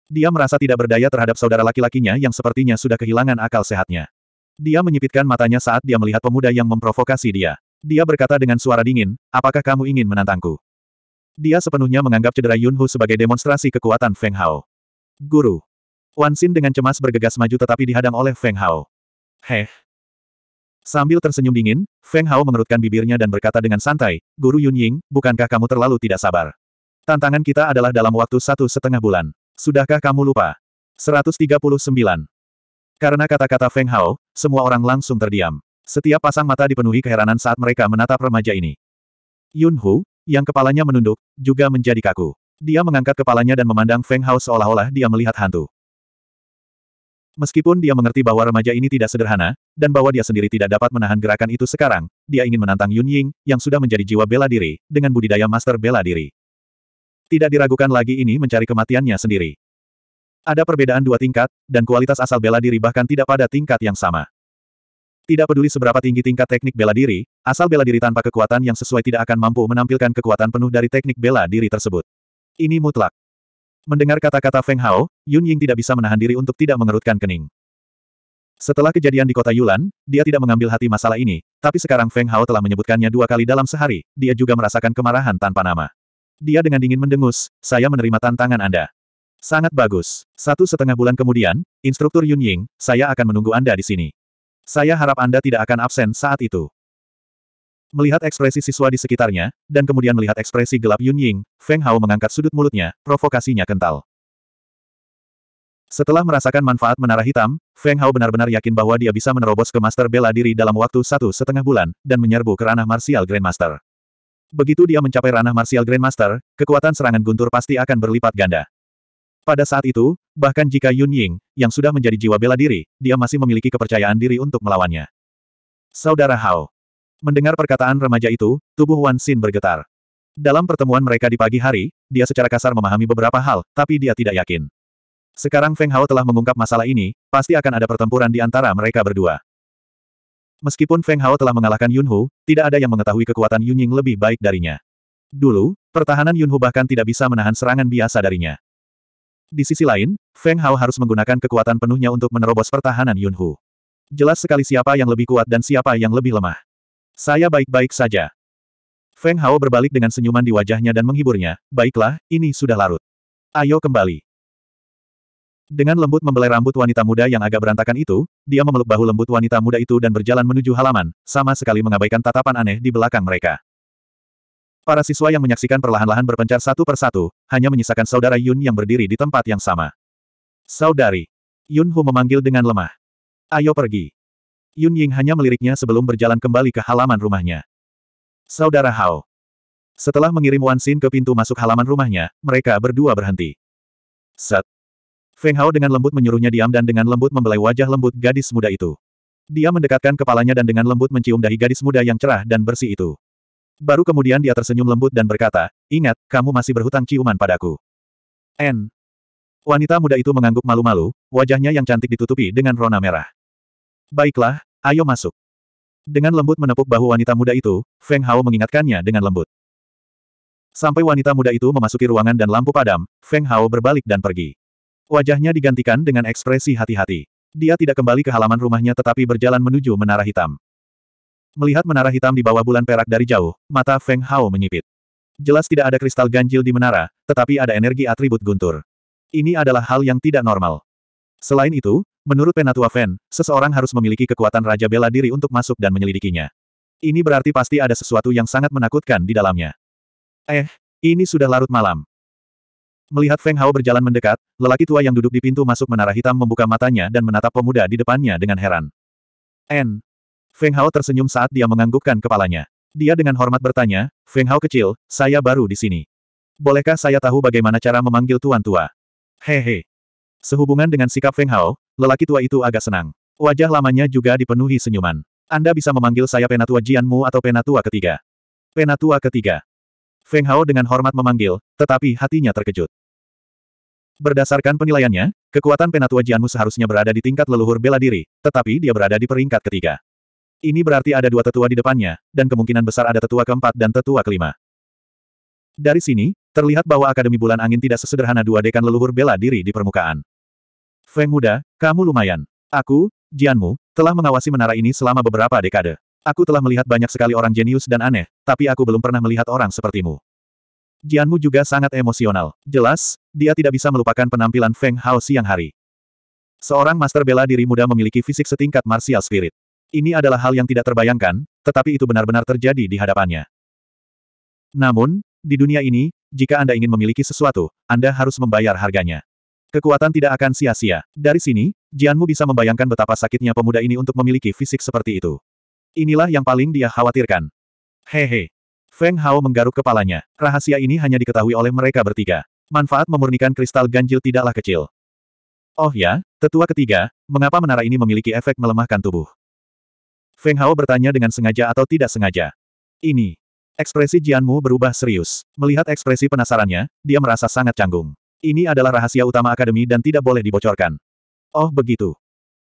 A: Dia merasa tidak berdaya terhadap saudara laki-lakinya yang sepertinya sudah kehilangan akal sehatnya. Dia menyipitkan matanya saat dia melihat pemuda yang memprovokasi dia. Dia berkata dengan suara dingin, apakah kamu ingin menantangku? Dia sepenuhnya menganggap cedera Yun Hu sebagai demonstrasi kekuatan Feng Hao. Guru. Wan Xin dengan cemas bergegas maju tetapi dihadang oleh Feng Hao. Heh, Sambil tersenyum dingin, Feng Hao mengerutkan bibirnya dan berkata dengan santai, Guru Yun Ying, bukankah kamu terlalu tidak sabar? Tantangan kita adalah dalam waktu satu setengah bulan. Sudahkah kamu lupa? 139. Karena kata-kata Feng Hao, semua orang langsung terdiam. Setiap pasang mata dipenuhi keheranan saat mereka menatap remaja ini. Yun Hu, yang kepalanya menunduk, juga menjadi kaku. Dia mengangkat kepalanya dan memandang Feng Hao seolah-olah dia melihat hantu. Meskipun dia mengerti bahwa remaja ini tidak sederhana, dan bahwa dia sendiri tidak dapat menahan gerakan itu sekarang, dia ingin menantang Yun Ying, yang sudah menjadi jiwa bela diri, dengan budidaya master bela diri. Tidak diragukan lagi ini mencari kematiannya sendiri. Ada perbedaan dua tingkat, dan kualitas asal bela diri bahkan tidak pada tingkat yang sama. Tidak peduli seberapa tinggi tingkat teknik bela diri, asal bela diri tanpa kekuatan yang sesuai tidak akan mampu menampilkan kekuatan penuh dari teknik bela diri tersebut. Ini mutlak. Mendengar kata-kata Feng Hao, Yun Ying tidak bisa menahan diri untuk tidak mengerutkan kening. Setelah kejadian di kota Yulan, dia tidak mengambil hati masalah ini, tapi sekarang Feng Hao telah menyebutkannya dua kali dalam sehari, dia juga merasakan kemarahan tanpa nama. Dia dengan dingin mendengus, saya menerima tantangan Anda. Sangat bagus. Satu setengah bulan kemudian, instruktur Yun Ying, saya akan menunggu Anda di sini. Saya harap Anda tidak akan absen saat itu. Melihat ekspresi siswa di sekitarnya, dan kemudian melihat ekspresi gelap Yun Ying, Feng Hao mengangkat sudut mulutnya, provokasinya kental. Setelah merasakan manfaat menara hitam, Feng Hao benar-benar yakin bahwa dia bisa menerobos ke Master Bela Diri dalam waktu satu setengah bulan, dan menyerbu ke ranah Martial Grandmaster. Begitu dia mencapai ranah Martial Grandmaster, kekuatan serangan guntur pasti akan berlipat ganda. Pada saat itu, bahkan jika Yun Ying, yang sudah menjadi jiwa bela diri, dia masih memiliki kepercayaan diri untuk melawannya. Saudara Hao, Mendengar perkataan remaja itu, tubuh Wan Xin bergetar. Dalam pertemuan mereka di pagi hari, dia secara kasar memahami beberapa hal, tapi dia tidak yakin. Sekarang Feng Hao telah mengungkap masalah ini, pasti akan ada pertempuran di antara mereka berdua. Meskipun Feng Hao telah mengalahkan Yun Hu, tidak ada yang mengetahui kekuatan Yun Ying lebih baik darinya. Dulu, pertahanan Yun Hu bahkan tidak bisa menahan serangan biasa darinya. Di sisi lain, Feng Hao harus menggunakan kekuatan penuhnya untuk menerobos pertahanan Yun Hu. Jelas sekali siapa yang lebih kuat dan siapa yang lebih lemah. Saya baik-baik saja. Feng Hao berbalik dengan senyuman di wajahnya dan menghiburnya, baiklah, ini sudah larut. Ayo kembali. Dengan lembut membelai rambut wanita muda yang agak berantakan itu, dia memeluk bahu lembut wanita muda itu dan berjalan menuju halaman, sama sekali mengabaikan tatapan aneh di belakang mereka. Para siswa yang menyaksikan perlahan-lahan berpencar satu persatu, hanya menyisakan saudara Yun yang berdiri di tempat yang sama. Saudari. Yun Hu memanggil dengan lemah. Ayo pergi. Yun Ying hanya meliriknya sebelum berjalan kembali ke halaman rumahnya. Saudara Hao. Setelah mengirim Wan Xin ke pintu masuk halaman rumahnya, mereka berdua berhenti. Set. Feng Hao dengan lembut menyuruhnya diam dan dengan lembut membelai wajah lembut gadis muda itu. Dia mendekatkan kepalanya dan dengan lembut mencium dahi gadis muda yang cerah dan bersih itu. Baru kemudian dia tersenyum lembut dan berkata, ingat, kamu masih berhutang ciuman padaku. N. Wanita muda itu mengangguk malu-malu, wajahnya yang cantik ditutupi dengan rona merah. Baiklah, ayo masuk. Dengan lembut menepuk bahu wanita muda itu, Feng Hao mengingatkannya dengan lembut. Sampai wanita muda itu memasuki ruangan dan lampu padam, Feng Hao berbalik dan pergi. Wajahnya digantikan dengan ekspresi hati-hati. Dia tidak kembali ke halaman rumahnya tetapi berjalan menuju menara hitam. Melihat menara hitam di bawah bulan perak dari jauh, mata Feng Hao menyipit. Jelas tidak ada kristal ganjil di menara, tetapi ada energi atribut guntur. Ini adalah hal yang tidak normal. Selain itu, Menurut Penatua Fen, seseorang harus memiliki kekuatan Raja Bela Diri untuk masuk dan menyelidikinya. Ini berarti pasti ada sesuatu yang sangat menakutkan di dalamnya. Eh, ini sudah larut malam. Melihat Feng Hao berjalan mendekat, lelaki tua yang duduk di pintu masuk menara hitam membuka matanya dan menatap pemuda di depannya dengan heran. En. Feng Hao tersenyum saat dia menganggukkan kepalanya. Dia dengan hormat bertanya, Feng Hao kecil, saya baru di sini. Bolehkah saya tahu bagaimana cara memanggil tuan tua? Hehe. Sehubungan dengan sikap Feng Hao, Lelaki tua itu agak senang. Wajah lamanya juga dipenuhi senyuman. Anda bisa memanggil saya penatua Jianmu atau penatua ketiga. Penatua ketiga. Feng Hao dengan hormat memanggil, tetapi hatinya terkejut. Berdasarkan penilaiannya, kekuatan penatua Jianmu seharusnya berada di tingkat leluhur bela diri, tetapi dia berada di peringkat ketiga. Ini berarti ada dua tetua di depannya, dan kemungkinan besar ada tetua keempat dan tetua kelima. Dari sini, terlihat bahwa Akademi Bulan Angin tidak sesederhana dua dekan leluhur bela diri di permukaan. Feng muda, kamu lumayan. Aku, Jianmu, telah mengawasi menara ini selama beberapa dekade. Aku telah melihat banyak sekali orang jenius dan aneh, tapi aku belum pernah melihat orang sepertimu. Jianmu juga sangat emosional. Jelas, dia tidak bisa melupakan penampilan Feng Hao siang hari. Seorang master bela diri muda memiliki fisik setingkat martial spirit. Ini adalah hal yang tidak terbayangkan, tetapi itu benar-benar terjadi di hadapannya. Namun, di dunia ini, jika Anda ingin memiliki sesuatu, Anda harus membayar harganya. Kekuatan tidak akan sia-sia. Dari sini, Jianmu bisa membayangkan betapa sakitnya pemuda ini untuk memiliki fisik seperti itu. Inilah yang paling dia khawatirkan. Hehe. Feng Hao menggaruk kepalanya. Rahasia ini hanya diketahui oleh mereka bertiga. Manfaat memurnikan kristal ganjil tidaklah kecil. Oh ya, tetua ketiga, mengapa menara ini memiliki efek melemahkan tubuh? Feng Hao bertanya dengan sengaja atau tidak sengaja. Ini. Ekspresi Jianmu berubah serius. Melihat ekspresi penasarannya, dia merasa sangat canggung. Ini adalah rahasia utama akademi dan tidak boleh dibocorkan. Oh begitu.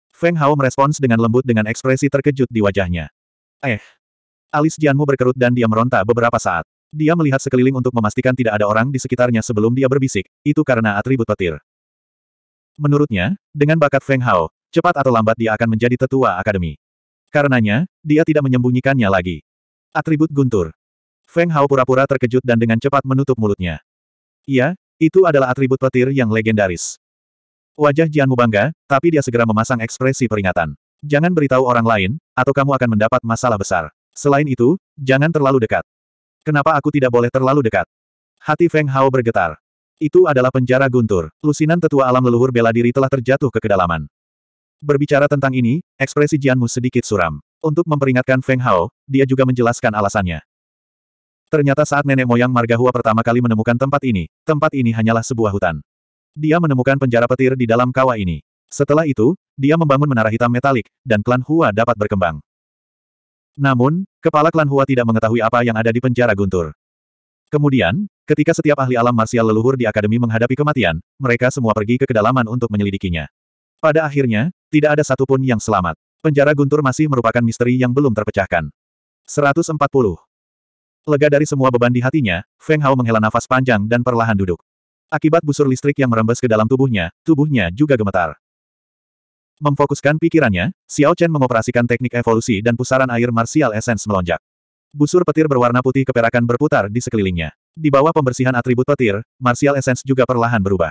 A: Feng Hao merespons dengan lembut dengan ekspresi terkejut di wajahnya. Eh. Alis Jianmu berkerut dan dia meronta beberapa saat. Dia melihat sekeliling untuk memastikan tidak ada orang di sekitarnya sebelum dia berbisik, itu karena atribut petir. Menurutnya, dengan bakat Feng Hao, cepat atau lambat dia akan menjadi tetua akademi. Karenanya, dia tidak menyembunyikannya lagi. Atribut guntur. Feng Hao pura-pura terkejut dan dengan cepat menutup mulutnya. Iya, itu adalah atribut petir yang legendaris. Wajah Jianmu bangga, tapi dia segera memasang ekspresi peringatan. Jangan beritahu orang lain, atau kamu akan mendapat masalah besar. Selain itu, jangan terlalu dekat. Kenapa aku tidak boleh terlalu dekat? Hati Feng Hao bergetar. Itu adalah penjara guntur. Lusinan tetua alam leluhur bela diri telah terjatuh ke kedalaman. Berbicara tentang ini, ekspresi Jianmu sedikit suram. Untuk memperingatkan Feng Hao, dia juga menjelaskan alasannya. Ternyata saat nenek moyang Margahua pertama kali menemukan tempat ini, tempat ini hanyalah sebuah hutan. Dia menemukan penjara petir di dalam kawah ini. Setelah itu, dia membangun menara hitam metalik, dan klan Hua dapat berkembang. Namun, kepala klan Hua tidak mengetahui apa yang ada di penjara guntur. Kemudian, ketika setiap ahli alam marsial leluhur di akademi menghadapi kematian, mereka semua pergi ke kedalaman untuk menyelidikinya. Pada akhirnya, tidak ada satupun yang selamat. Penjara guntur masih merupakan misteri yang belum terpecahkan. 140. Lega dari semua beban di hatinya, Feng Hao menghela nafas panjang dan perlahan duduk. Akibat busur listrik yang merembes ke dalam tubuhnya, tubuhnya juga gemetar. Memfokuskan pikirannya, Xiao Chen mengoperasikan teknik evolusi dan pusaran air martial essence melonjak. Busur petir berwarna putih keperakan berputar di sekelilingnya. Di bawah pembersihan atribut petir, martial essence juga perlahan berubah.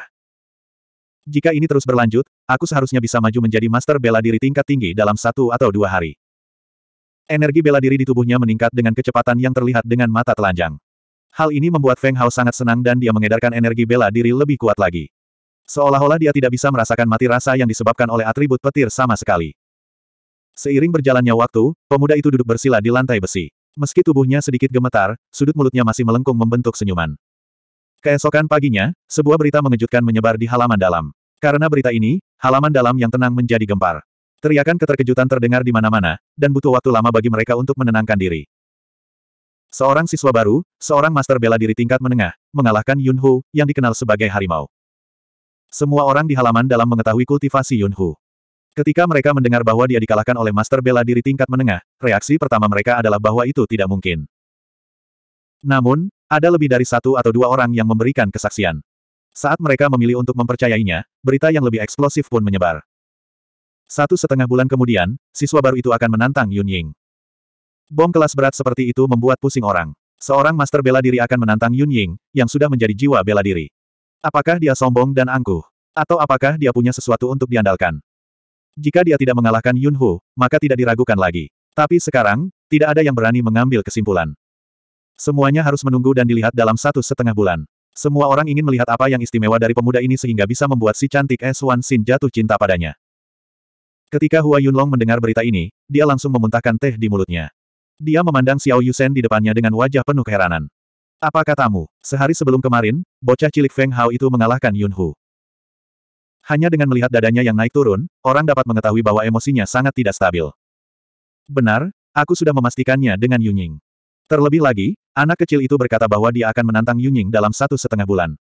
A: Jika ini terus berlanjut, aku seharusnya bisa maju menjadi master bela diri tingkat tinggi dalam satu atau dua hari. Energi bela diri di tubuhnya meningkat dengan kecepatan yang terlihat dengan mata telanjang. Hal ini membuat Feng Hao sangat senang dan dia mengedarkan energi bela diri lebih kuat lagi. Seolah-olah dia tidak bisa merasakan mati rasa yang disebabkan oleh atribut petir sama sekali. Seiring berjalannya waktu, pemuda itu duduk bersila di lantai besi. Meski tubuhnya sedikit gemetar, sudut mulutnya masih melengkung membentuk senyuman. Keesokan paginya, sebuah berita mengejutkan menyebar di halaman dalam. Karena berita ini, halaman dalam yang tenang menjadi gempar. Teriakan keterkejutan terdengar di mana-mana, dan butuh waktu lama bagi mereka untuk menenangkan diri. Seorang siswa baru, seorang master bela diri tingkat menengah, mengalahkan Yun Hu, yang dikenal sebagai harimau. Semua orang di halaman dalam mengetahui kultivasi Yun Hu. Ketika mereka mendengar bahwa dia dikalahkan oleh master bela diri tingkat menengah, reaksi pertama mereka adalah bahwa itu tidak mungkin. Namun, ada lebih dari satu atau dua orang yang memberikan kesaksian. Saat mereka memilih untuk mempercayainya, berita yang lebih eksplosif pun menyebar. Satu setengah bulan kemudian, siswa baru itu akan menantang Yun Ying. Bom kelas berat seperti itu membuat pusing orang. Seorang master bela diri akan menantang Yun Ying, yang sudah menjadi jiwa bela diri. Apakah dia sombong dan angkuh? Atau apakah dia punya sesuatu untuk diandalkan? Jika dia tidak mengalahkan Yun Hu, maka tidak diragukan lagi. Tapi sekarang, tidak ada yang berani mengambil kesimpulan. Semuanya harus menunggu dan dilihat dalam satu setengah bulan. Semua orang ingin melihat apa yang istimewa dari pemuda ini sehingga bisa membuat si cantik S1 Sin jatuh cinta padanya. Ketika Hua Yunlong mendengar berita ini, dia langsung memuntahkan teh di mulutnya. Dia memandang Xiao Yusen di depannya dengan wajah penuh keheranan. Apa katamu, sehari sebelum kemarin, bocah cilik Feng Hao itu mengalahkan Yun Hu. Hanya dengan melihat dadanya yang naik turun, orang dapat mengetahui bahwa emosinya sangat tidak stabil. Benar, aku sudah memastikannya dengan Yunying. Terlebih lagi, anak kecil itu berkata bahwa dia akan menantang Yunying dalam satu setengah bulan.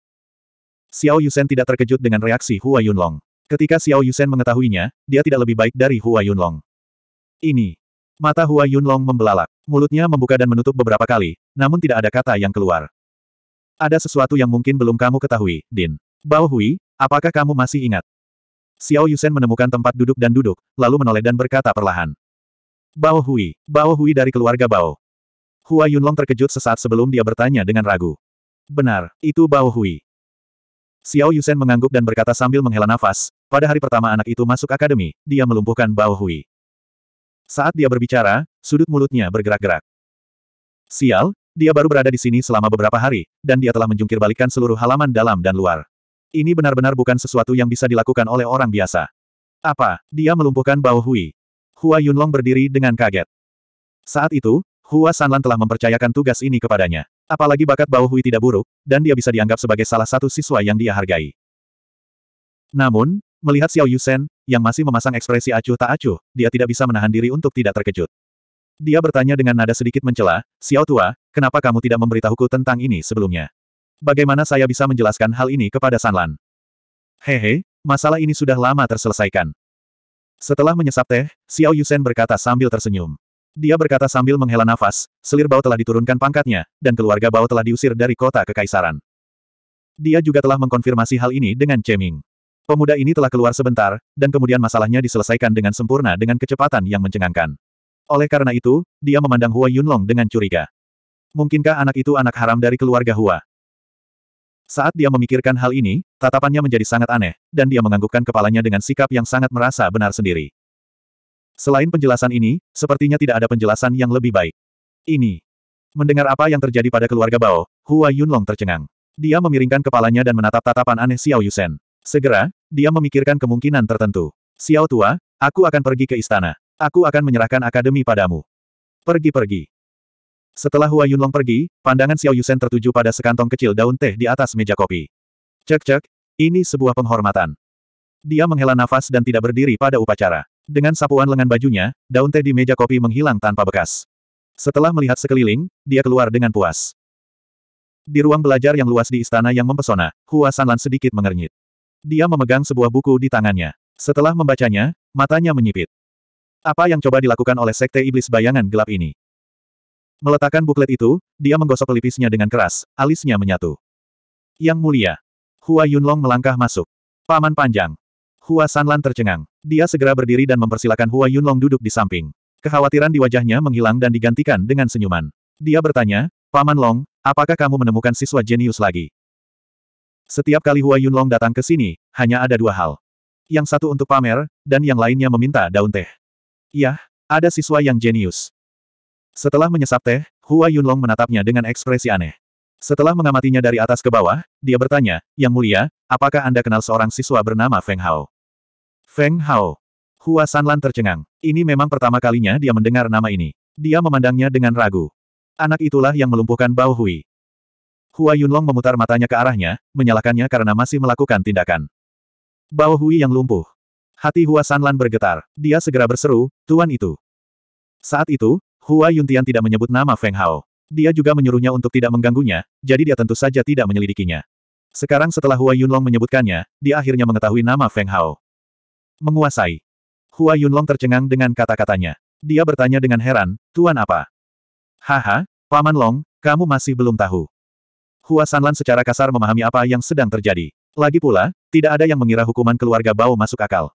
A: Xiao Yusen tidak terkejut dengan reaksi Hua Yunlong. Ketika Xiao Yusen mengetahuinya, dia tidak lebih baik dari Hua Yunlong. Ini. Mata Hua Yunlong membelalak. Mulutnya membuka dan menutup beberapa kali, namun tidak ada kata yang keluar. Ada sesuatu yang mungkin belum kamu ketahui, Din. Bao Hui, apakah kamu masih ingat? Xiao Yusen menemukan tempat duduk dan duduk, lalu menoleh dan berkata perlahan. Bao Hui, Bao Hui dari keluarga Bao. Hua Yunlong terkejut sesaat sebelum dia bertanya dengan ragu. Benar, itu Bao Hui. Xiao Yusen mengangguk dan berkata sambil menghela nafas, pada hari pertama anak itu masuk akademi, dia melumpuhkan Bao Hui. Saat dia berbicara, sudut mulutnya bergerak-gerak. Sial, dia baru berada di sini selama beberapa hari, dan dia telah menjungkir balikan seluruh halaman dalam dan luar. Ini benar-benar bukan sesuatu yang bisa dilakukan oleh orang biasa. Apa, dia melumpuhkan Bao Hui. Hua Yunlong berdiri dengan kaget. Saat itu, Hua Sanlan telah mempercayakan tugas ini kepadanya. Apalagi bakat Bao Hui tidak buruk, dan dia bisa dianggap sebagai salah satu siswa yang dia hargai. Namun, Melihat Xiao Yusen, yang masih memasang ekspresi acuh tak acuh, dia tidak bisa menahan diri untuk tidak terkejut. Dia bertanya dengan nada sedikit mencela, Xiao Tua, kenapa kamu tidak memberitahuku tentang ini sebelumnya? Bagaimana saya bisa menjelaskan hal ini kepada Sanlan? Hehe, masalah ini sudah lama terselesaikan. Setelah menyesap teh, Xiao Yusen berkata sambil tersenyum. Dia berkata sambil menghela nafas, selir bau telah diturunkan pangkatnya, dan keluarga bau telah diusir dari kota kekaisaran. Dia juga telah mengkonfirmasi hal ini dengan Ceming. Pemuda ini telah keluar sebentar, dan kemudian masalahnya diselesaikan dengan sempurna dengan kecepatan yang mencengangkan. Oleh karena itu, dia memandang Hua Yunlong dengan curiga. Mungkinkah anak itu anak haram dari keluarga Hua? Saat dia memikirkan hal ini, tatapannya menjadi sangat aneh, dan dia menganggukkan kepalanya dengan sikap yang sangat merasa benar sendiri. Selain penjelasan ini, sepertinya tidak ada penjelasan yang lebih baik. Ini. Mendengar apa yang terjadi pada keluarga Bao, Hua Yunlong tercengang. Dia memiringkan kepalanya dan menatap tatapan aneh Xiao Yusen. Segera, dia memikirkan kemungkinan tertentu. Xiao tua, aku akan pergi ke istana. Aku akan menyerahkan akademi padamu. Pergi-pergi. Setelah Hua Yunlong pergi, pandangan Xiao Yusen tertuju pada sekantong kecil daun teh di atas meja kopi. Cek-cek, ini sebuah penghormatan. Dia menghela nafas dan tidak berdiri pada upacara. Dengan sapuan lengan bajunya, daun teh di meja kopi menghilang tanpa bekas. Setelah melihat sekeliling, dia keluar dengan puas. Di ruang belajar yang luas di istana yang mempesona, Hua Sanlan sedikit mengernyit. Dia memegang sebuah buku di tangannya. Setelah membacanya, matanya menyipit. Apa yang coba dilakukan oleh Sekte Iblis Bayangan Gelap ini? Meletakkan buklet itu, dia menggosok pelipisnya dengan keras, alisnya menyatu. Yang mulia. Hua Yunlong melangkah masuk. Paman panjang. Hua Sanlan tercengang. Dia segera berdiri dan mempersilahkan Hua Yunlong duduk di samping. Kekhawatiran di wajahnya menghilang dan digantikan dengan senyuman. Dia bertanya, Paman Long, apakah kamu menemukan siswa jenius lagi? Setiap kali Hua Yunlong datang ke sini, hanya ada dua hal. Yang satu untuk pamer, dan yang lainnya meminta daun teh. Yah, ada siswa yang jenius. Setelah menyesap teh, Hua Yunlong menatapnya dengan ekspresi aneh. Setelah mengamatinya dari atas ke bawah, dia bertanya, Yang mulia, apakah Anda kenal seorang siswa bernama Feng Hao? Feng Hao. Hua Sanlan tercengang. Ini memang pertama kalinya dia mendengar nama ini. Dia memandangnya dengan ragu. Anak itulah yang melumpuhkan Bao Hui. Hua Yunlong memutar matanya ke arahnya, menyalakannya karena masih melakukan tindakan. Bao Hui yang lumpuh. Hati Hua Sanlan bergetar. Dia segera berseru, Tuan itu. Saat itu, Hua Yuntian tidak menyebut nama Feng Hao. Dia juga menyuruhnya untuk tidak mengganggunya, jadi dia tentu saja tidak menyelidikinya. Sekarang setelah Hua Yunlong menyebutkannya, dia akhirnya mengetahui nama Feng Hao. Menguasai. Hua Yunlong tercengang dengan kata-katanya. Dia bertanya dengan heran, Tuan apa? Haha, Paman Long, kamu masih belum tahu. Hua Sanlan secara kasar memahami apa yang sedang terjadi. Lagi pula, tidak ada yang mengira hukuman keluarga Bao masuk akal.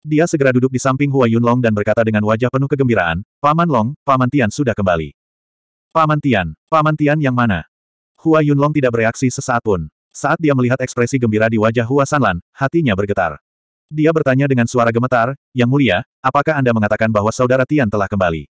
A: Dia segera duduk di samping Hua Yunlong dan berkata dengan wajah penuh kegembiraan, Paman Long, Paman Tian sudah kembali. Paman Tian, Paman Tian yang mana? Hua Yunlong tidak bereaksi sesaat pun. Saat dia melihat ekspresi gembira di wajah Hua Sanlan, hatinya bergetar. Dia bertanya dengan suara gemetar, Yang mulia, apakah Anda mengatakan bahwa saudara Tian telah kembali?